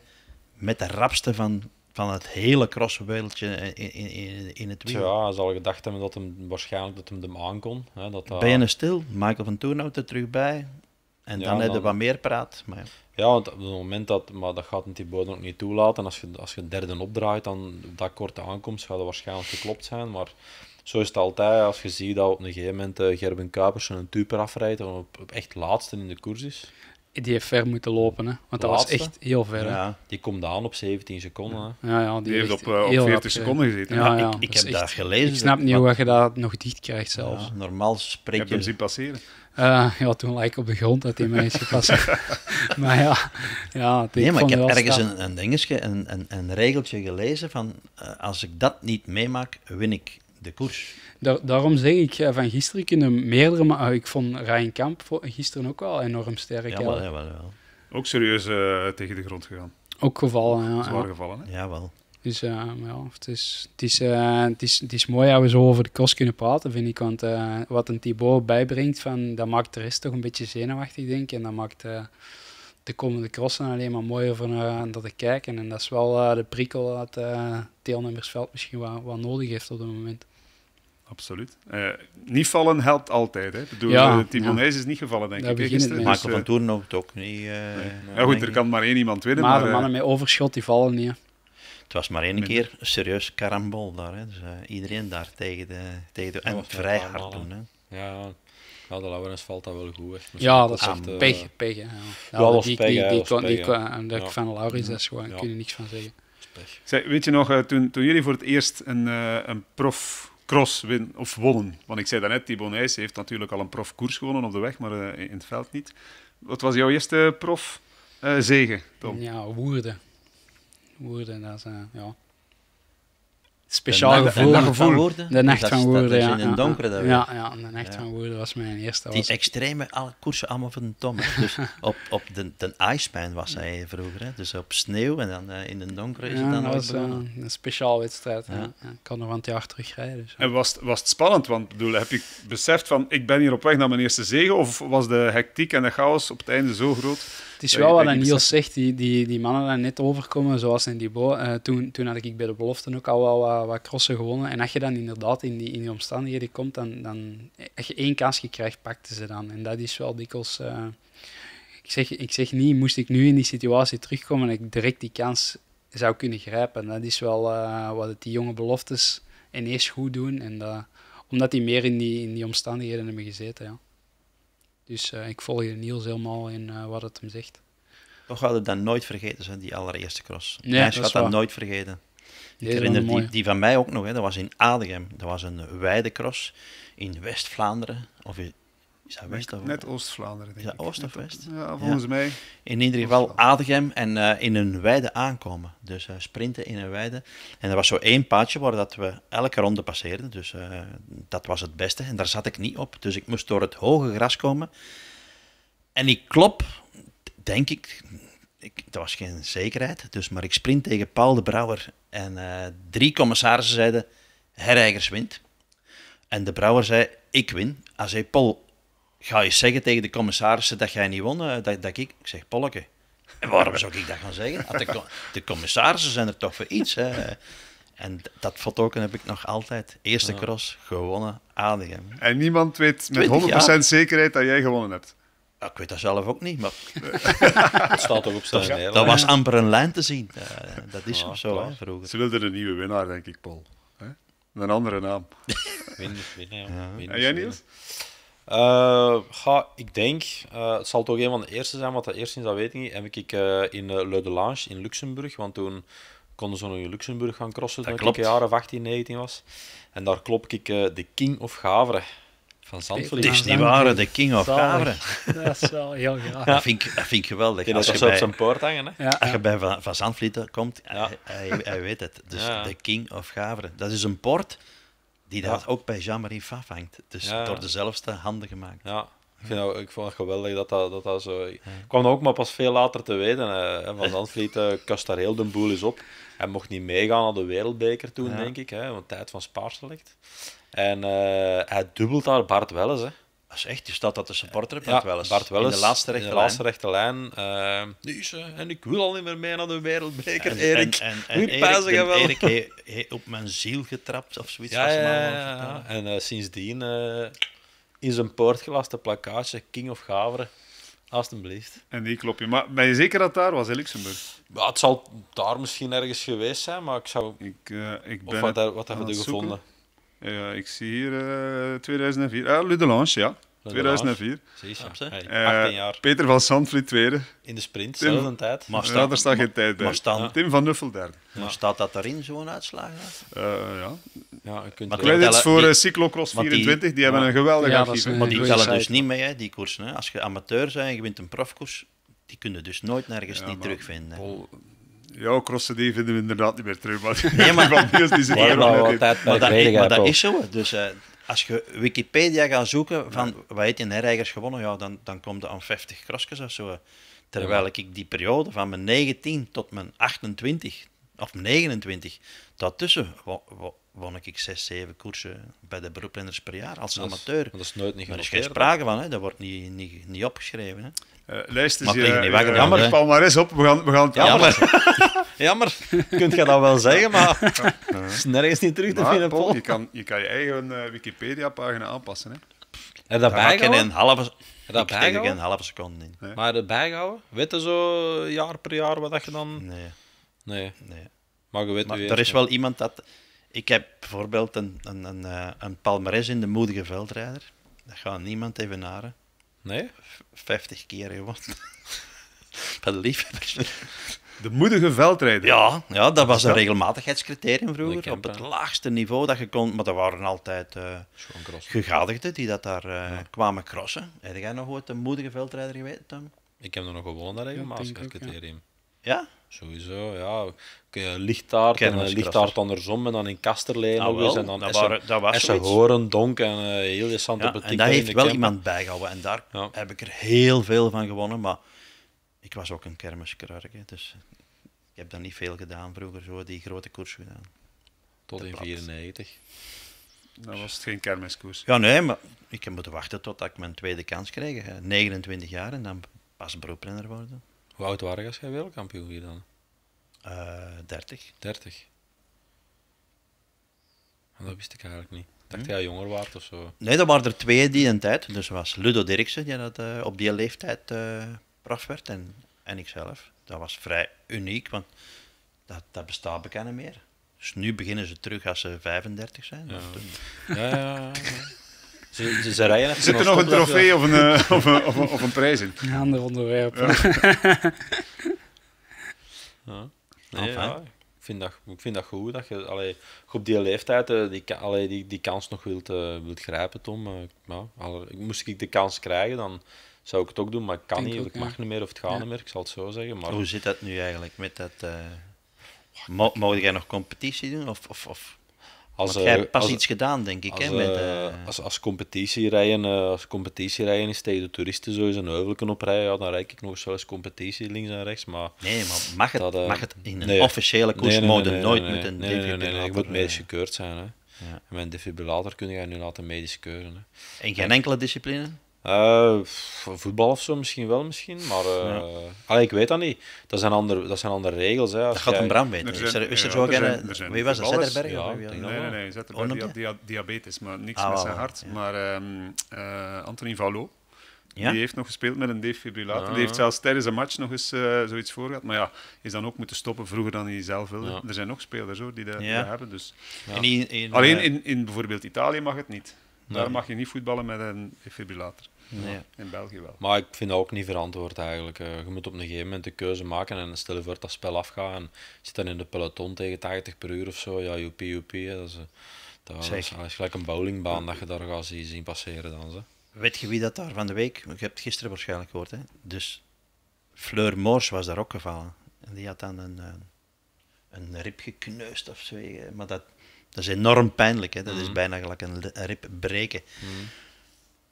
met de rapste van van het hele crossenbeeldje in, in, in het wiel. Ja, hij zal gedacht hebben dat hem waarschijnlijk dat hem hem aankon. Hè, dat, dat... Benen stil, Michael van Toernout er terug bij. En dan heb je wat meer praat. Maar ja. ja. want op het moment dat, maar dat gaat die bodem ook niet toelaten. Als je, als je derde opdraait, dan op dat korte aankomst gaat dat waarschijnlijk geklopt zijn. Maar zo is het altijd. Als je ziet dat op een gegeven moment eh, Gerben Kuipers een tuper afrijdt, op, op echt laatste in de koers is. Die heeft ver moeten lopen, hè? want dat was echt heel ver. Ja, die komt aan op 17 seconden. Hè? Ja, ja, die, die heeft op, eh, op 40 seconden gezeten. Ja, ja, ik, ik heb daar gelezen. Ik snap niet hoe je dat nog dicht krijgt zelfs. normaal spreek je... Heb je hem zien passeren? Eh, ja, toen lijkt op de grond dat hij mij is gepast. maar ja, ja Nee, maar ik heb ergens een, een dingetje, een, een, regeltje gelezen van eh, als ik dat niet meemaak, win ik de koers. daarom zeg ik, van gisteren kunnen meerdere... Maar ah, ik vond Ryan Kamp gisteren ook wel enorm sterk. Ja, wel, ja, wel, Ook serieus eh, tegen de grond gegaan. Ook gevallen, ja. gevallen, hè? Ja, wel. Dus eh, ja, het is, het, is, eh, het, is, is mooi dat we zo over de cross kunnen praten, vind ik. Want wat een Thibaut bijbrengt, van, dat maakt de rest toch een beetje zenuwachtig, denk ik. En dat maakt de komende crossen alleen maar mooier voor dat te kijken. En dat is wel de prikkel dat deelnemersveld misschien wel wat nodig heeft op het moment absoluut. Eh, niet vallen helpt altijd. Hè. Bedoel, ja, eh, is niet gevallen, denk ik. Dus, van eh, Toorn ook niet. Nou, ja, goed, er kan maar één iemand winnen. Maar, de mannen met overschot die vallen niet. Het was maar één keer een serieus karambol daar. Hè. Dus, iedereen daar tegen de. Tegen de en vrij hard doen. Hè. Ja, ja, de Laurens valt dat wel goed. Ja, dat is echt pech. pech hè. Ja. die, die, pech, die, van Laurens, daar kun je niks van zeggen. Zeg, weet je nog, toen, toen jullie voor het eerst een, een prof cross win, of wonnen. Want ik zei daarnet, Thibaut Nijs heeft natuurlijk al een profkoers gewonnen op de weg, maar eh, in het veld niet. Wat was jouw eerste prof uh, zegen, Tom? Ja, Woerden. Woerden, dat is, eh, ja. Speciaal de gevoel. De, nacht van woorden. De nacht van woorden, ja. In een donkere, ja, ja, de nacht van woorden was mijn eerste. Die extreme alle koersen allemaal van de Tom. Dus op, op de, de was hij vroeger, hè. dus op sneeuw en dan eh, in de donkere is het dan dat was eh, een speciaal wedstrijd. Ik kan nog van het jaar terugrijden. Dus, en was, was het spannend? Want bedoel, heb je beseft van, ik ben hier op weg naar mijn eerste zege? Of was de hectiek en de chaos op het einde zo groot? Het is wel wat Niels zegt, die, die, die mannen daar net overkomen, zoals in die eh, toen, toen had ik bij de belofte ook al wel wat, wat crossen gewonnen. En als je dan inderdaad in die, in die omstandigheden komt, dan, dan je één kans krijgt, pakten ze dan. En dat is wel dikwijls... Eh, ik, zeg, ik zeg niet, moest ik nu in die situatie terugkomen en ik direct die kans zou kunnen grijpen. Dat is wel eh, wat het die jonge beloftes ineens goed doen. En dat, omdat die meer in die, in die omstandigheden hebben gezeten, ja. Dus uh, ik volg Niels helemaal in eh, wat het hem zegt. Toch hadden we dat nooit vergeten, zijn die allereerste cross. Nee, ze dat, dat nooit vergeten. Ik herinner die, die, van mij ook nog, hè. dat was in Adegem. Dat was een wijde cross in West-Vlaanderen, of Net eh, Oost-Vlaanderen, denk ik. Oost of West? Ja, volgens mij. In ieder geval Adegem en eh, in een weide aankomen. Dus eh, sprinten in een weide. En er was zo één paadje waar dat we elke ronde passeerden. Dus dat was het beste. En daar zat ik niet op. Dus ik moest door het hoge gras komen. En ik klop, denk ik, ik, dat was geen zekerheid, dus, maar ik sprint tegen Paul de Brouwer. En drie commissarissen zeiden, Herreigers wint. En de Brouwer zei, ik win. Als hij Paul ga je zeggen tegen de commissarissen dat jij niet won, eh, dat, dat ik... Ik zeg, Polke, waarom zou ik dat gaan zeggen? Ah, de, de commissarissen zijn er toch voor iets, hè? En dat fotoken heb ik nog altijd. Eerste ja. cross, gewonnen, Adem. En niemand weet met 100% zekerheid dat jij gewonnen hebt. Ja, ik weet dat zelf ook niet, maar... dat staat toch op zijn Dat, dat was amper een lijn te zien. Eh, dat is zo, hè, vroeger. Ze wilden een nieuwe winnaar, denk ik, Pol. Een andere naam. Winnen, winnen, ja. Winnen, en jij, Niels? Uh, ik denk, eh, het zal toch een van de eerste zijn, wat dat eerst is, dat weet ik niet. Heb ik eh, in Le de Lange in Luxemburg, want toen konden ze nog in Luxemburg gaan crossen toen ik een jaar of 18, 19 was. En daar klop ik de King of Gavre van Zandvliet. Het is niet waar, de King of Gavre. Dat is wel heel gaaf. Dat, vind ik, geweldig. dat je bij, zijn poort hangen. Hè? als je bij Van, Zandvliet komt, hij, hij, hij, weet het. Dus de King of Gavre. Dat is een poort die dat ook bij Jean-Marie Faf hangt. Dus door dezelfde handen gemaakt. Ja, ik, vind ik vond het geweldig dat dat, dat, zo... Ik kwam ook maar pas veel later te weten. Van eh, Zandvliet uh, eh, kast daar heel de boel op. Hij mocht niet meegaan naar de wereldbeker toen, denk ik. Hè, want tijd van ligt. En eh, hij dubbelt daar Bart wel eens. Hè is echt, dat dat de supporter Bart Welles. Bart in de laatste rechte de lijn. laatste rechte lijn. Uh, eh, nee, eh, en ik wil al niet meer mee naar de wereldbeker, en, Erik. En, en, Erik, op mijn ziel getrapt, of zoiets. Ja, ja, ja En eh, sindsdien in zijn poort gelaste plakkaatje King of Gaveren. Alsjeblieft. En die klop je. Maar ben je zeker dat daar was, Luxemburg? Ja, het zal daar misschien ergens geweest zijn, maar ik zou... Ik, ik ben of wat, wat hebben we gevonden? Ja, eh, ik zie hier 2004. Eh, ah, Ludelange, ja. 2004. Precies, ja. hey, 18 eh, jaar. Peter van Sandvliet tweede. In de sprint, Tim, zelfde tijd. Maar staat, ja, staat geen tijd bij. Tim van Nuffel derde. Maar staat dat erin, zo'n uitslag? Uh, ja. ja kunt maar credits voor Cyclocross 24, die, hebben een geweldige archief. maar die tellen dus niet mee, hè, die koersen. Hè. Als je amateur bent en je wint een profkoers, die kunnen dus nooit nergens niet terugvinden. Ja, crossen die vinden we inderdaad niet meer terug. Maar nee, maar, van die nee, maar, dat, maar, dat, ik, maar is zo. Dus uh, als je Wikipedia gaat zoeken van wat heeft je herrijgers gewonnen, ja, dan, dan komt er aan 50 crossjes of zo. Terwijl ik die periode van mijn 19 tot mijn 28 of 29, daartussen won ik 6, 7 koersen bij de beroeplenders per jaar als amateur. Dat is, nooit niet Er is geen sprake van, hè? dat wordt niet, niet, niet opgeschreven. Hè? Uh, eh, luister, maar eh, jammer. palmarès op, we gaan, we gaan het jammer. Jammer. Kunt je dat wel zeggen, maar ja. is nergens niet terug te vinden. Paul, je, kan, je kan je eigen uh, Wikipedia-pagina aanpassen. Hè. En dat bijgehouden? Ik een halve, dat ik een halve seconde in. Maar dat bijgehouden? Weet zo jaar per jaar wat dat je dan... Nee. Nee. nee. Maar je weet maar, Er is wel iemand dat... Ik heb bijvoorbeeld een, een, een, een palmarès in de moedige veldrijder. Dat gaat niemand naren. Nee? 50 keer, wat? Bij de De moedige veldrijder. Ja, ja dat was een regelmatigheidscriterium vroeger. op het laagste niveau dat je kon. Maar er waren altijd eh, gegadigden die dat daar eh, kwamen crossen. Heb jij nog ooit een moedige veldrijder geweten, Tom? Ik heb er nog gewonnen, dat regelmatigheidscriterium. Ja? Sowieso, ja. Lichtaard en Lichtaard andersom en dan in Kasterlee ah, nog eens En dan dat waren, was Essen Horendonk en uh, heel op het ja, En daar heeft wel iemand bijgehouden. En daar heb ik er heel veel van gewonnen. Maar ik was ook een kermiskraar. Dus ik heb daar niet veel gedaan vroeger, zo die grote koers gedaan. Tot in 94. Dan was het geen kermiskoers. Ja, nee, maar ik heb moeten wachten tot ik mijn tweede kans kreeg. 29 jaar en dan pas beroeprenner worden. Hoe oud waren je als jij wereldkampioen hier dan? Uh, 30. 30. En dat wist ik eigenlijk niet. Ik dacht hm? jij jonger was of zo? Nee, dat waren er twee die in tijd. Dus was Ludo Dirksen, die dat, eh, op die leeftijd uh, eh, prof werd, en, en ikzelf. Dat was vrij uniek, want dat, dat bestaat bekend meer. Dus nu beginnen ze terug als ze 35 zijn. Ja, ja, ja. Ze, ze, ze rijden Zit er nog een trofee of een, eh, of, een, of, een, of een prijs in? Een ander onderwerp. Ja. Nee, Ik, vind dat, ik vind dat goed dat je allee, op die leeftijd eh, die, allee, die, die kans nog wilt, eh, wilt grijpen, Tom. ja, moest ik de kans krijgen, dan zou ik het ook doen, maar ik kan niet, of ik mag niet meer, of het gaat niet meer, ik zal het zo zeggen. Maar... Hoe zit dat nu eigenlijk met dat... Mogen jij nog competitie doen? Of, of, of als, jij hebt eh, pas iets gedaan, denk ik. Als, hè, met, uh... als, als als is tegen de toeristen zo heuvel heuvelken oprijden, ja, dan rijd ik nog zelfs competitie links en rechts. Maar nee, maar mag het, mag het in een officiële koersmode nooit met een defibrillator? Nee, ik moet medisch gekeurd zijn. Hè. Ja. En mijn defibrillator kun je nu laten medisch keuren. Hè. In geen enkele discipline? Eh, voetbal of zo misschien wel, misschien. Maar uh, ik weet dat niet. Dat zijn andere, dat zijn andere regels. Hè, dat gaat jij... een brand weten. Er is er, zo een... Wie was dat Zetterberg? Ja, nee, nee, nee. Zetterberg die had diabetes, maar niks ah, met zijn hart. Maar um, uh, Anthony Valo, die heeft nog gespeeld met een defibrillator. Die ah. heeft zelfs tijdens een match nog eens zoiets voor gehad. Maar ja, is dan ook moeten stoppen vroeger dan hij zelf wilde. Er zijn nog spelers hoor, die dat hebben. Dus. Alleen in, in bijvoorbeeld Italië mag het niet. Daar mag je niet voetballen met een defibrillator. Nee. In België wel. Maar ik vind dat ook niet verantwoord eigenlijk. Eh, je moet op een gegeven moment de keuze maken en stel je voor dat spel afgaat en je zit dan in de peloton tegen 80 per uur of zo. Ja, joepie, joepie. Dat is, eh, dat is, gelijk een bowlingbaan dat je daar gaat zien passeren dan. Zo. Weet je wie dat daar van de week, je hebt het gisteren waarschijnlijk gehoord, hè? dus Fleur Moors was daar ook gevallen. En die had dan een, eh, een rib gekneusd of zo. Maar dat, dat is enorm pijnlijk, hè? dat is mhm. bijna gelijk een, rib breken. Mhm.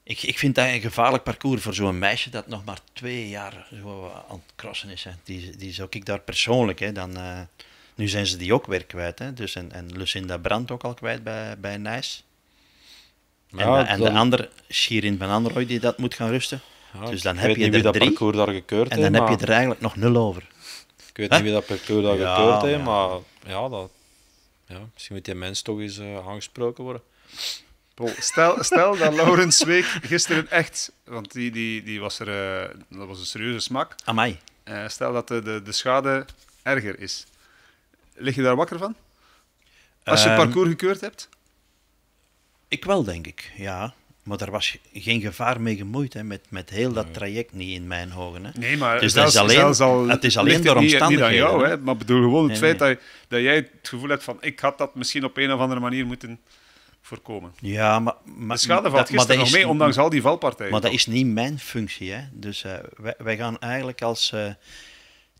Ik, ik vind dat een gevaarlijk parcours voor zo'n meisje dat nog maar twee jaar zo aan het crossen is. Hè. Die, die zou ik daar persoonlijk, hè, dan, eh, nu zijn ze die ook weer kwijt. Hè. Dus en, Lucinda Brandt ook al kwijt bij, bij Nice. en, ja, en de ander, Shirin van Androoy, die dat moet gaan rusten. Ja, dus dan heb je dat drie, parcours daar gekeurd En dan heb je er eigenlijk nog nul over. Ik weet niet wie dat parcours daar gekeurd heeft, maar ja, dat, ja, misschien moet die mens toch eens eh, aangesproken worden. Paul, stel, stel dat Laurens Week gisteren echt, want die, die, die was er, eh, dat was een serieuze smak. Amai. Eh, stel dat de, de, de, schade erger is. Lig je daar wakker van? Als je het ehm, parcours gekeurd hebt? Ik wel, denk ik, ja. Maar daar was geen gevaar mee gemoeid, hè, met, met heel dat traject niet in mijn ogen. Hè. Nee, maar dus dat is alleen, het is alleen door omstandigheden. Niet aan jou, hè, maar bedoel gewoon het feit Dat, dat jij het gevoel hebt van ik had dat misschien op een of andere manier moeten voorkomen. Ja, maar, maar, de schade valt nog mee, ondanks al die valpartijen. Maar dat is niet mijn functie. Hè? Dus eh, wij, wij, gaan eigenlijk als eh,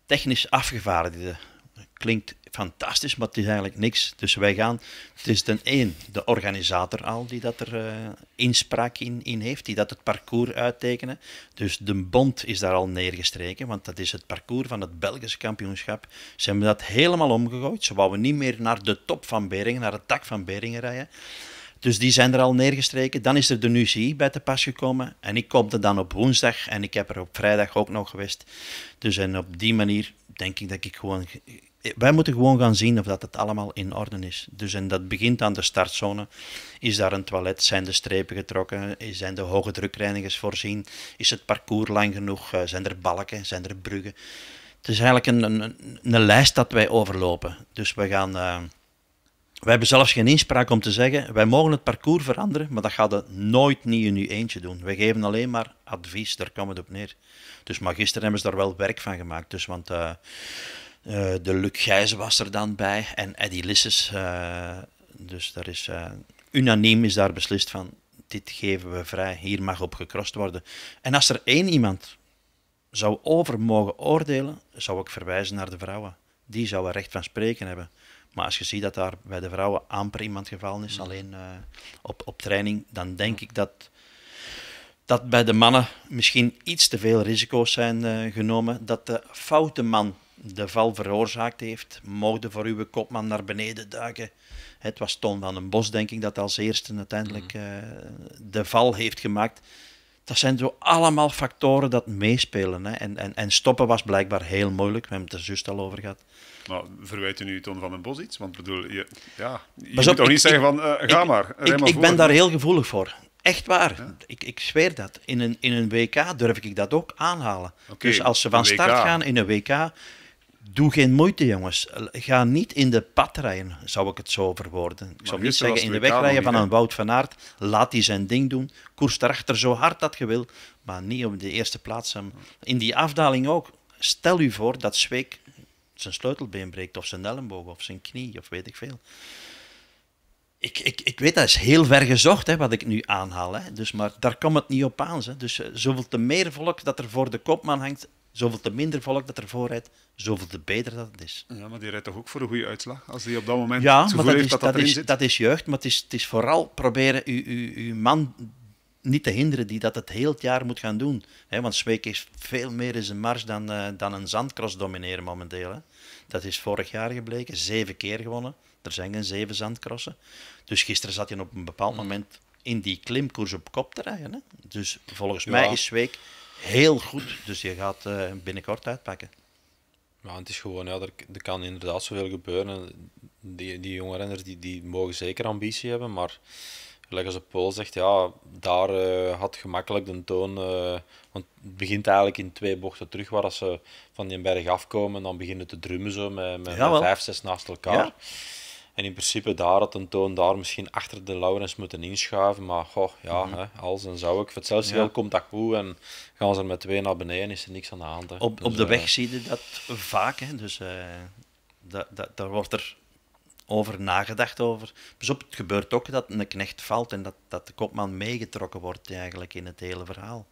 technisch afgevaardigde. Klinkt fantastisch, maar het is eigenlijk niks. Dus wij gaan, het is ten één de organisator al die dat er eh, inspraak in, in heeft, die dat het parcours uittekenen. Dus de bond is daar al neergestreken, want dat is het parcours van het Belgische kampioenschap. Ze hebben dat helemaal omgegooid. Ze wouden niet meer naar de top van Beringen, naar het dak van Beringen rijden. Dus die zijn er al neergestreken. Dan is er de NUCI bij te pas gekomen. En ik kom er dan op woensdag en ik heb er op vrijdag ook nog geweest. Dus en op die manier denk ik dat ik gewoon... Eh, wij moeten gewoon gaan zien of dat het allemaal in orde is. Dus en dat begint aan de startzone. Is daar een toilet? Zijn de strepen getrokken? Eh, zijn de hoge drukreinigers voorzien? Is het parcours lang genoeg? Eh, zijn er balken? Zijn er bruggen? Het is eigenlijk een, een, een lijst dat wij overlopen. Dus we gaan... Wij hebben zelfs geen inspraak om te zeggen, wij mogen het parcours veranderen, maar dat gaat het nooit niet in eentje doen. Wij geven alleen maar advies, daar komen we op neer. Dus gisteren hebben ze daar wel werk van gemaakt. Dus, want eh, eh, de Luc Gijzen was er dan bij en Eddie Lisses. Eh, dus daar is, unaniem is daar beslist van, dit geven we vrij, hier mag op gekrost worden. En als er één iemand zou over mogen oordelen, zou ik verwijzen naar de vrouwen. Die zouden recht van spreken hebben. Maar als je ziet dat daar bij de vrouwen amper iemand gevallen is, mm. alleen eh, op, op training, dan denk ik dat, dat bij de mannen misschien iets te veel risico's zijn eh, genomen. Dat de foute man de val veroorzaakt heeft, mogen voor uw kopman naar beneden duiken. Het was Toon van den Bos, denk ik, dat als eerste uiteindelijk mm. eh, de val heeft gemaakt. Dat zijn zo allemaal factoren dat meespelen. Hè. En, en, en stoppen was blijkbaar heel moeilijk, we hebben het er zus al over gehad. Verwijt u nu Ton van den Bos iets? Want bedoel, je, ja, je moet toch niet zeggen van, eh, ga maar. Ik, ben daar heel gevoelig voor. Echt waar. Ik, ik zweer dat. In een, in een WK durf ik dat ook aanhalen. dus als ze van start gaan in een WK, doe geen moeite, jongens. Ga niet in de pad rijden, zou ik het zo verwoorden. Ik zou niet zeggen in de weg van een Wout van Aert. Laat die zijn ding doen. Koers erachter zo hard dat je wil, maar niet op de eerste plaats. In die afdaling ook. Stel u voor dat Zweek zijn sleutelbeen breekt of zijn elleboog of zijn knie of weet ik veel. Ik, ik, ik weet, dat is heel ver gezocht hè, wat ik nu aanhaal. Hè. Dus, maar daar komt het niet op aan. Hè. Dus eh, zoveel te meer volk dat er voor de kopman hangt, zoveel te minder volk dat er vooruit, zoveel te beter dat het is. Ja, maar die rijdt toch ook voor een goede uitslag, als die op dat moment ja, maar dat, is, dat, is, dat is jeugd, maar het is, het is vooral proberen uw, uw man niet te hinderen die dat het heel het jaar moet gaan doen. Hè? Want Zweek is veel meer in zijn mars dan, eh, dan een zandcross domineren momenteel. Hè? Dat is vorig jaar gebleken, zeven keer gewonnen. Er zijn geen zeven zandcrossen. Dus gisteren zat je op een bepaald moment in die klimkoers op kop te rijden. Hè? Dus volgens mij is Zweek heel goed. Dus je gaat eh, binnenkort uitpakken. Ja, het is gewoon, ja, er, kan inderdaad zoveel gebeuren. Die, die jonge renners die, die mogen zeker ambitie hebben, maar gelijk op Pool zegt, ja, daar eh, had gemakkelijk de toon. Eh, want het begint eigenlijk in twee bochten terug, waar als ze van die berg afkomen dan beginnen te drummen zo met, met, vijf, zes naast elkaar. En in principe daar had een toon daar misschien achter de Laurens moeten inschuiven. Maar goh, ja, mhm. hè, als en zou ik. Voor hetzelfde ja. komt dat goed en gaan ze er met twee naar beneden, is er niks aan de hand. Op, dus, de weg eh, zie je dat vaak. Hè. Dus dat, daar wordt er over nagedacht over. Dus op, het gebeurt ook dat een knecht valt en dat, dat de kopman meegetrokken wordt eigenlijk in het hele verhaal.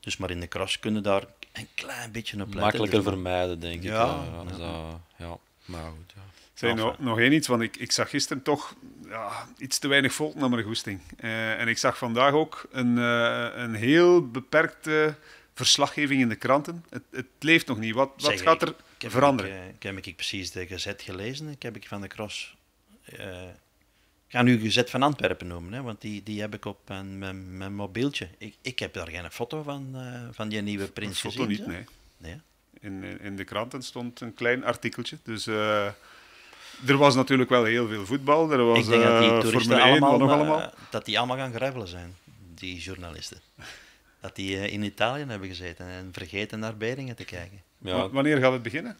Dus maar in de kras kunnen daar een klein beetje op letten. Makkelijker dus vermijden, denk ik. Ja, ja, maar goed. Ja. nog, nog één iets, want ik, ik zag gisteren toch ja, iets te weinig volk naar mijn goesting. Eh, en ik zag vandaag ook een, eh, een heel beperkte verslaggeving in de kranten. Het, het leeft nog niet. Wat, wat gaat er ik veranderen. Ik, eh, ik, heb ik precies de gezet gelezen. Ik heb ik van de Cross. Uh, ik ga nu gezet van Antwerpen noemen, hè, want die, die heb ik op mijn, mijn, mobieltje. Ik, ik heb daar geen foto van, eh, van die nieuwe prins gezien. Foto niet, nee. nee. In, in, de kranten stond een klein artikeltje. Dus er was natuurlijk wel heel veel voetbal. Er was, ik denk dat die allemaal, nog allemaal? dat die allemaal gaan gravelen zijn, die journalisten. dat die in Italië hebben gezeten en vergeten naar Beringen te kijken. Wanneer gaat het beginnen?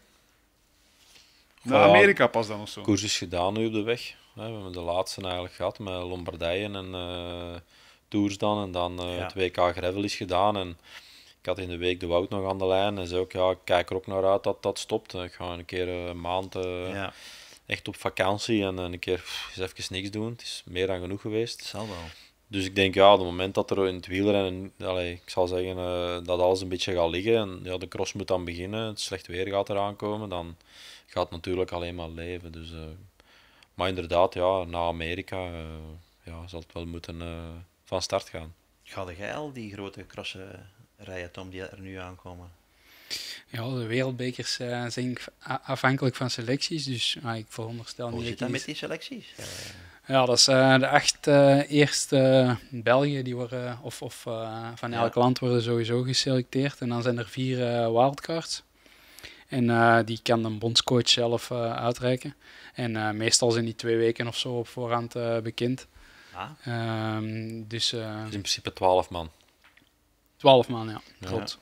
Naar Amerika pas dan of zo? koers is gedaan nu op de weg. We hebben de laatste eigenlijk gehad met Lombardije en uh, Tours dan. En dan uh, ja. het WK Gravel is gedaan. En ik had in de week de Wout nog aan de lijn. En zei ook, ja, ik kijk er ook naar uit dat dat stopt. Ik ga een keer eh, een maand echt op vakantie en een keer eens even niks doen. Het is meer dan genoeg geweest. Zal wel. Dus ik denk, ja, op het moment dat er in het wielrennen, allee, ik zal zeggen, eh, dat alles een beetje gaat liggen en ja, de cross moet dan beginnen, het slecht weer gaat eraan komen, dan gaat het natuurlijk alleen maar leven. Dus, eh, maar inderdaad, ja, na Amerika eh, ja, zal het wel moeten van start gaan. Ga de al die grote crossen rijden, Tom, die er nu aankomen? Ja, de wereldbekers zijn afhankelijk van selecties, dus ah, ik veronderstel Hoe niet... Hoe zit dat met die selecties? Ja, dat is eh, de echt eh, eerste België, die worden, eh, of, of van elk land worden sowieso geselecteerd. En dan zijn er vier wildcards. En die kan de bondscoach zelf uitreiken. En meestal zijn die twee weken of zo op voorhand bekend. Ah. Um, dus, dus in principe twaalf man. Twaalf man, ja. Klopt.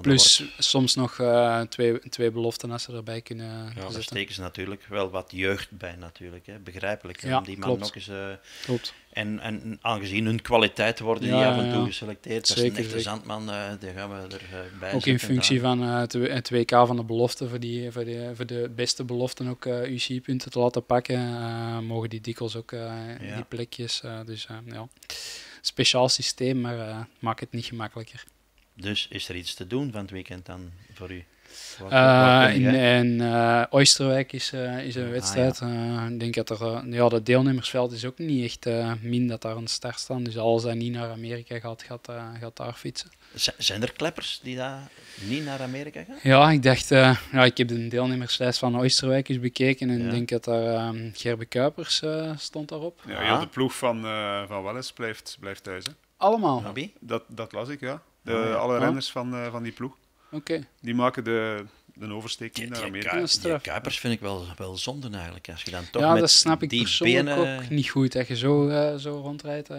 Plus soms nog eh, twee, twee beloften als ze erbij kunnen ja, Daar steken ze natuurlijk wel wat jeugd bij natuurlijk. Hè. Begrijpelijk. Ja, die man eens... Eh, klopt. En, en aangezien hun kwaliteit worden die af en toe geselecteerd. dat is een echte zandman, uh, eh, daar gaan we erbij Ook in functie van het WK van de beloften voor, die, voor, de, voor de beste beloften ook UC-punten te laten pakken, mogen die dikwijls ook die plekjes. dus ja, speciaal systeem, maar maakt het niet gemakkelijker. Dus is er iets te doen van het weekend dan voor u? Eh, in, eh, Oosterwijk is, eh, is een ah, wedstrijd. ik denk dat er, ja, deelnemersveld is ook niet echt min dat daar een start staan. Dus al zijn niet naar Amerika gaat, gaat, gaat daar fietsen. zijn er kleppers die daar niet naar Amerika gaan? Ja, ik dacht, ja, ik heb de deelnemerslijst van Oosterwijk eens bekeken en ik denk dat daar ehm, Gerbe Kuipers stond daarop. Ja, de ploeg van, van Welles blijft, blijft thuis. Hè? Allemaal. Ja. Dat, dat las ik, ja. De, ah, Alle ah. renners van, eh, van die ploeg. Oké. Die maken de, de oversteek naar Amerika. Die, die Kuipers vind ik wel, wel zonde eigenlijk. Als je dan toch ja, met dat snap ik die persoonlijk ook niet goed. Dat je zo, uh, zo rondrijdt. Uh.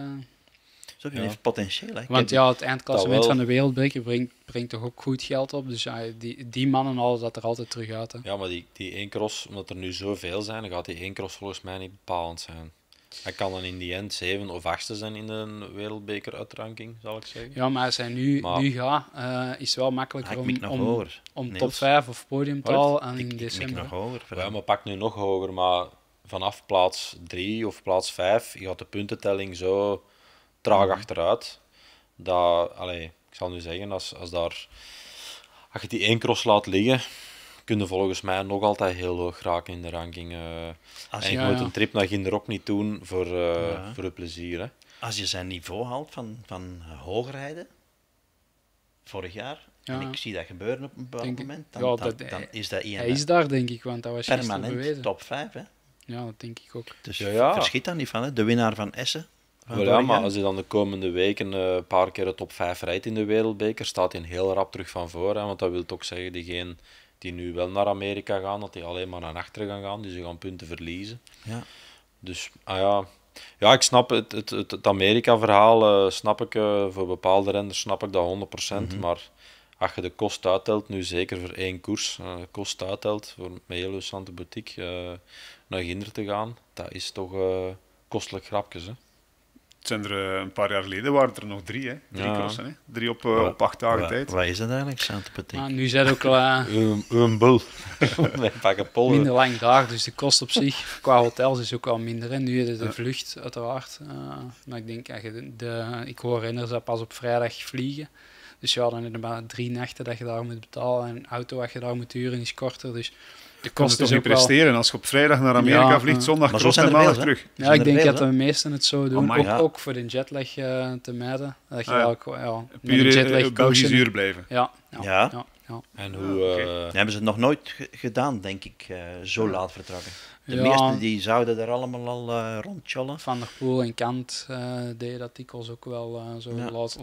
Zo ja. potentieel. Want ja, het eindklassement van de wereldbeker brengt, brengt toch ook goed geld op. Dus die, die mannen al dat er altijd terug uit. Hè. Ja, maar die, die één cross, omdat er nu zoveel zijn, dan gaat die één cross volgens mij niet bepalend zijn. Hij kan dan in die end zeven of achtste zijn in de uitranking, zal ik zeggen. Ja, maar als hij nu, nu gaat, eh, is het wel makkelijker ah, om, om, top 5 of podium te halen in ik, december. Ik nog hoger. maar pak nu nog hoger, maar vanaf plaats 3 of plaats 5 gaat de puntentelling zo traag mhm. achteruit. Dat, allez, ik zal nu zeggen, als, als, daar, als je die één cross laat liggen, kunnen volgens mij nog altijd heel hoog raken in de ranking. Eh. en je moet een trip naar Ginderop niet doen voor, eh, voor het plezier. Hè. Als je zijn niveau haalt van, van rijden vorig jaar, en ik zie dat gebeuren op een bepaald moment, dan, dan, is dat Hij is daar, denk ik, want dat was permanent top 5. Hè. Ja, dat denk ik ook. Dus verschiet dan niet van, hè. de winnaar van Essen. maar als hij dan de komende weken eh, een paar keer de top 5 rijdt in de wereldbeker, staat hij heel rap terug van voor. want dat wil toch zeggen, diegene die nu wel naar Amerika gaan, dat die alleen maar naar achter gaan gaan. Dus ze gaan punten verliezen. Ja. Dus, ah ja. Ja, ik snap het, het, het, Amerika-verhaal, eh, snap ik, eh, voor bepaalde renders snap ik dat 100%. Mhm. Maar als je de kost uittelt, nu zeker voor één koers, uh, kost uittelt voor een hele Sante Boutique naar Ginder te gaan, dat is toch kostelijk grapjes, hè? het zijn er eh, een paar jaar geleden waren er nog drie, hè? drie ja. Hè? Drie op, eh, op acht dagen tijd. Wat is ah, dat eigenlijk, Saint-Petit? nu zijn ook eh, al... een bul. Minder lang dag, dus de kost op zich qua hotels is ook al minder. En nu is de vlucht, uiteraard. Uh, maar ik denk, de, de, ik hoor inderdaad pas op vrijdag vliegen. Dus ja, dan heb je maar drie nachten dat je daar moet betalen. En een auto wat je daar moet huren is korter. Dus je kon het toch dus niet presteren als je op vrijdag naar Amerika vliegt, zondag kost en maandag terug. Ja, ik denk dat de meesten het zo doen. ook, ook, voor de jetlag eh, te mijden. Dat je ah, ja. Pure eh, jetlag eh, blijven. Ja. ja. ja. En hoe hebben ze het nog nooit gedaan, denk ik, zo laat vertrekken? De meesten die zouden er allemaal al uh, Van der Poel en Kant deden dat dikwijls ook wel zo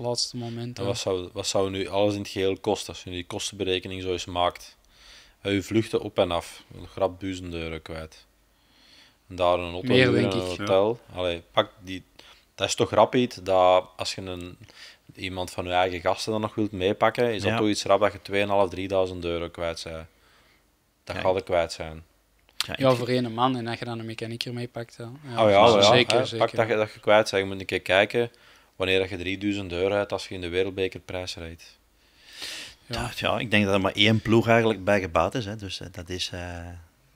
laatste moment. Wat zou, wat zou nu alles in het geheel kosten als je die kostenberekening zo eens maakt? Hij vluchten op en af. Een grap duizenden kwijt. En daar een auto Meer, een hotel. Allee, pak die... Dat is toch rap iets dat als je een, iemand van je eigen gasten dan nog wilt meepakken, is dat toch iets rap dat je 2.500, 3.000 euro kwijt bent. Dat ja. gaat er kwijt zijn. Ja, voor één man en dat je dan een mechanieker meepakt. Ja, oh ja, zeker. zeker. Pak dat je, dat je kwijt zijn. Je moet een keer kijken wanneer je 3000 euro hebt als je in de wereldbekerprijs rijdt. Ja. ja. ik denk dat er maar één ploeg eigenlijk bij gebaat is. Hè. Dus eh, dat is eh,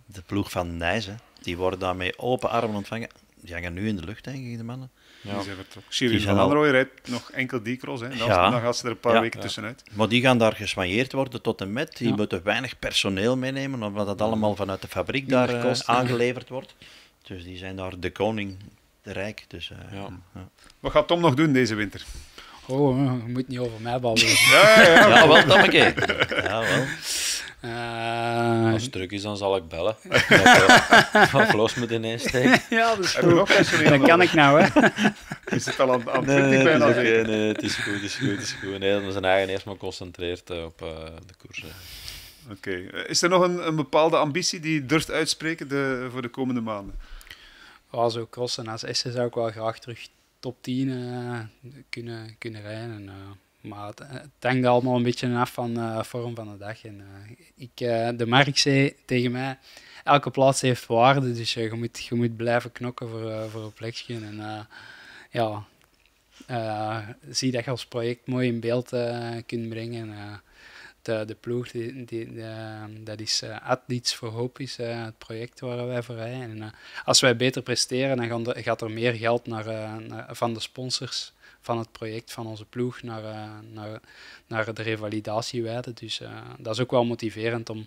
de ploeg van Nijzen. Die worden daarmee open armen ontvangen. Die gaan nu in de lucht, denk ik, de mannen. Ja. Die zijn vertrokken. Cyril van Alrooy rijdt nog enkel die cross. Hè. Dan, ja. dan gaat ze er een paar weken tussenuit. Maar die gaan daar geswanjeerd worden tot en met. Die moeten weinig personeel meenemen, omdat dat allemaal vanuit de fabriek daar eh, aangeleverd wordt. Dus die zijn daar de koning, de rijk. Dus, uh, Wat gaat Tom nog doen deze winter? Oh, moet niet over mij babbelen. ja, wel, dat ik. Ja, wel. Eh, als het druk is, dan zal ik bellen. Wat eh, los met ineens insteek. ja, dat is goed. dat kan ik nou, hè. Is het al aan, aan nee, nee, het is, nee, het is goed, het is goed, het is goed. Nee, we zijn eigen eerst maar geconcentreerd eh, op de koers. Oké. Is er nog een, een, bepaalde ambitie die je durft uitspreken de, voor de komende maanden? Oh, zo en als Essen zou ik wel graag terug top 10 eh, kunnen, kunnen rijden. Eh, maar het, hangt allemaal een beetje af van de eh, vorm van de dag. En, ik, de markt zei tegen mij, elke plaats heeft waarde, dus je, moet, je moet blijven knokken voor, voor een plekje. En, ja, zie dat je als project mooi in beeld kunt brengen de, eh, de ploeg, die, die, eh, dat is uh, eh, Atlets for Hoop, is het project waar wij voor rijden. En, als wij beter presteren, dan gaat er meer geld naar, van de sponsors van het project van onze ploeg naar, naar, naar de revalidatiewijde. Dus dat is ook wel motiverend om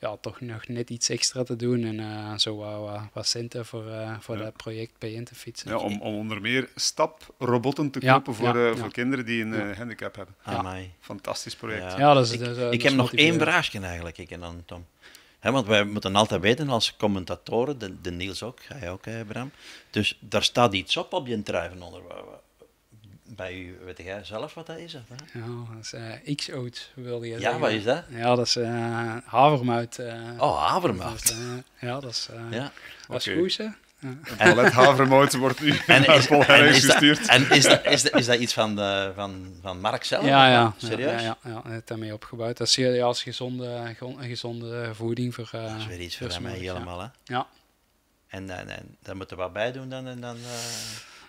ja, toch nog net iets extra te doen en eh, zo wat, wat, centen voor, eh, voor dat project bij in te fietsen. Ja, om, om onder meer staprobotten te kopen voor, eh, voor kinderen die een handicap hebben. Ah, Fantastisch project. Ja, dat is, ik, heb nog één vraagje eigenlijk, ik en dan Tom. He, want wij moeten altijd weten als commentatoren, de, de Niels ook, ga jij ook, hè, Bram. Dus daar staat iets op op je trui onder bij u, weet jij zelf wat dat is? Of, hè? Ja, dat is uh, X-oats, wilde je ja, zeggen. Ja, wat is dat? Ja, dat is uh, havermout. Eh. oh, havermout. ja, dat is, ja. dat okay. is goed, een havermout wordt nu en naar en is dat, is, dat, is dat iets van, de, van, van Mark zelf? Ja, ja. Serieus? Ja, ja, ja, heeft daarmee opgebouwd. Dat is serieus als gezonde, gezonde voeding voor... Uh, dat is weer iets voor mij helemaal, hè? Ja. En, en, en, dan moeten we wat bij doen dan... En dan uh...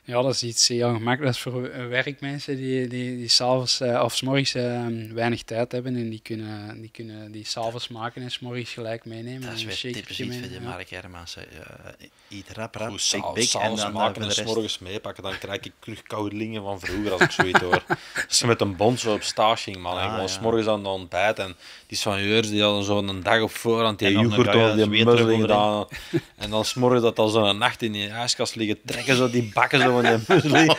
Ja, dat is iets heel eh, gemakkelijk. is voor werkmensen die, die, die s'avonds uh, of s'morgens uh, weinig tijd hebben. En die kunnen die, kunnen die s'avonds maken en s'morgens gelijk meenemen. Dat is weer typisch iets voor de Mark Hermans. Uh, eh, eat rap, rap, Goed, big, big. En dan maken en s'morgens meepakken. Dan krijg ik terug koudelingen van vroeger als ik zoiets hoor. je met een bond zo op stage ging, man. Ah, ik morgens aan de ontbijt. En die soigneurs die hadden zo een dag op voorhand die yoghurt al die muzzelen En dan s'morgens dat al een nacht in die ijskast liggen trekken. Zo die bakken zo gewoon in muesli.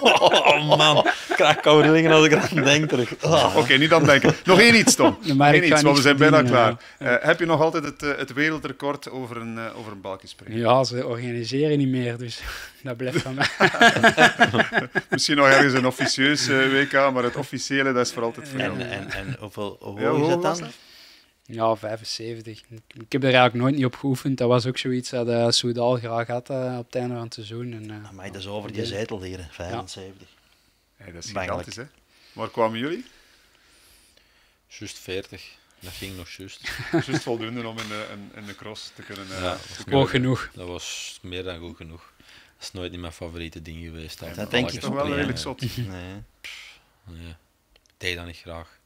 Oh man, ik krijg als ik aan denk terug. Oh. Oké, niet aan denken. Nog één iets, Tom. Nog één iets, want we zijn bijna klaar. Uh, heb je nog altijd het, eh, het wereldrecord over een, uh, over een balkenspringen? Ja, ze organiseren niet meer, dus dat blijft van mij. Misschien nog ergens een officieus WK, maar het officiële, dat is voor altijd veranderd. En, en, en hoeveel, hoe ja, is dat dan? Ja, 75. Ik heb er eigenlijk nooit niet op geoefend. Dat was ook zoiets dat uh, Soudal graag had eh, op het einde van het seizoen. En, uh, eh, maar dat is over die zetel hier, 75. Ja. dat is gigantisch, hè? Waar kwamen jullie? Juist 40. Dat ging nog juist. Juist voldoende om in de, in, de cross te kunnen... ja, te genoeg. Dat was meer dan goed genoeg. Dat is nooit niet mijn favoriete ding geweest. dat denk ik toch wel redelijk zot. Nee. Pff, nee. deed dat niet graag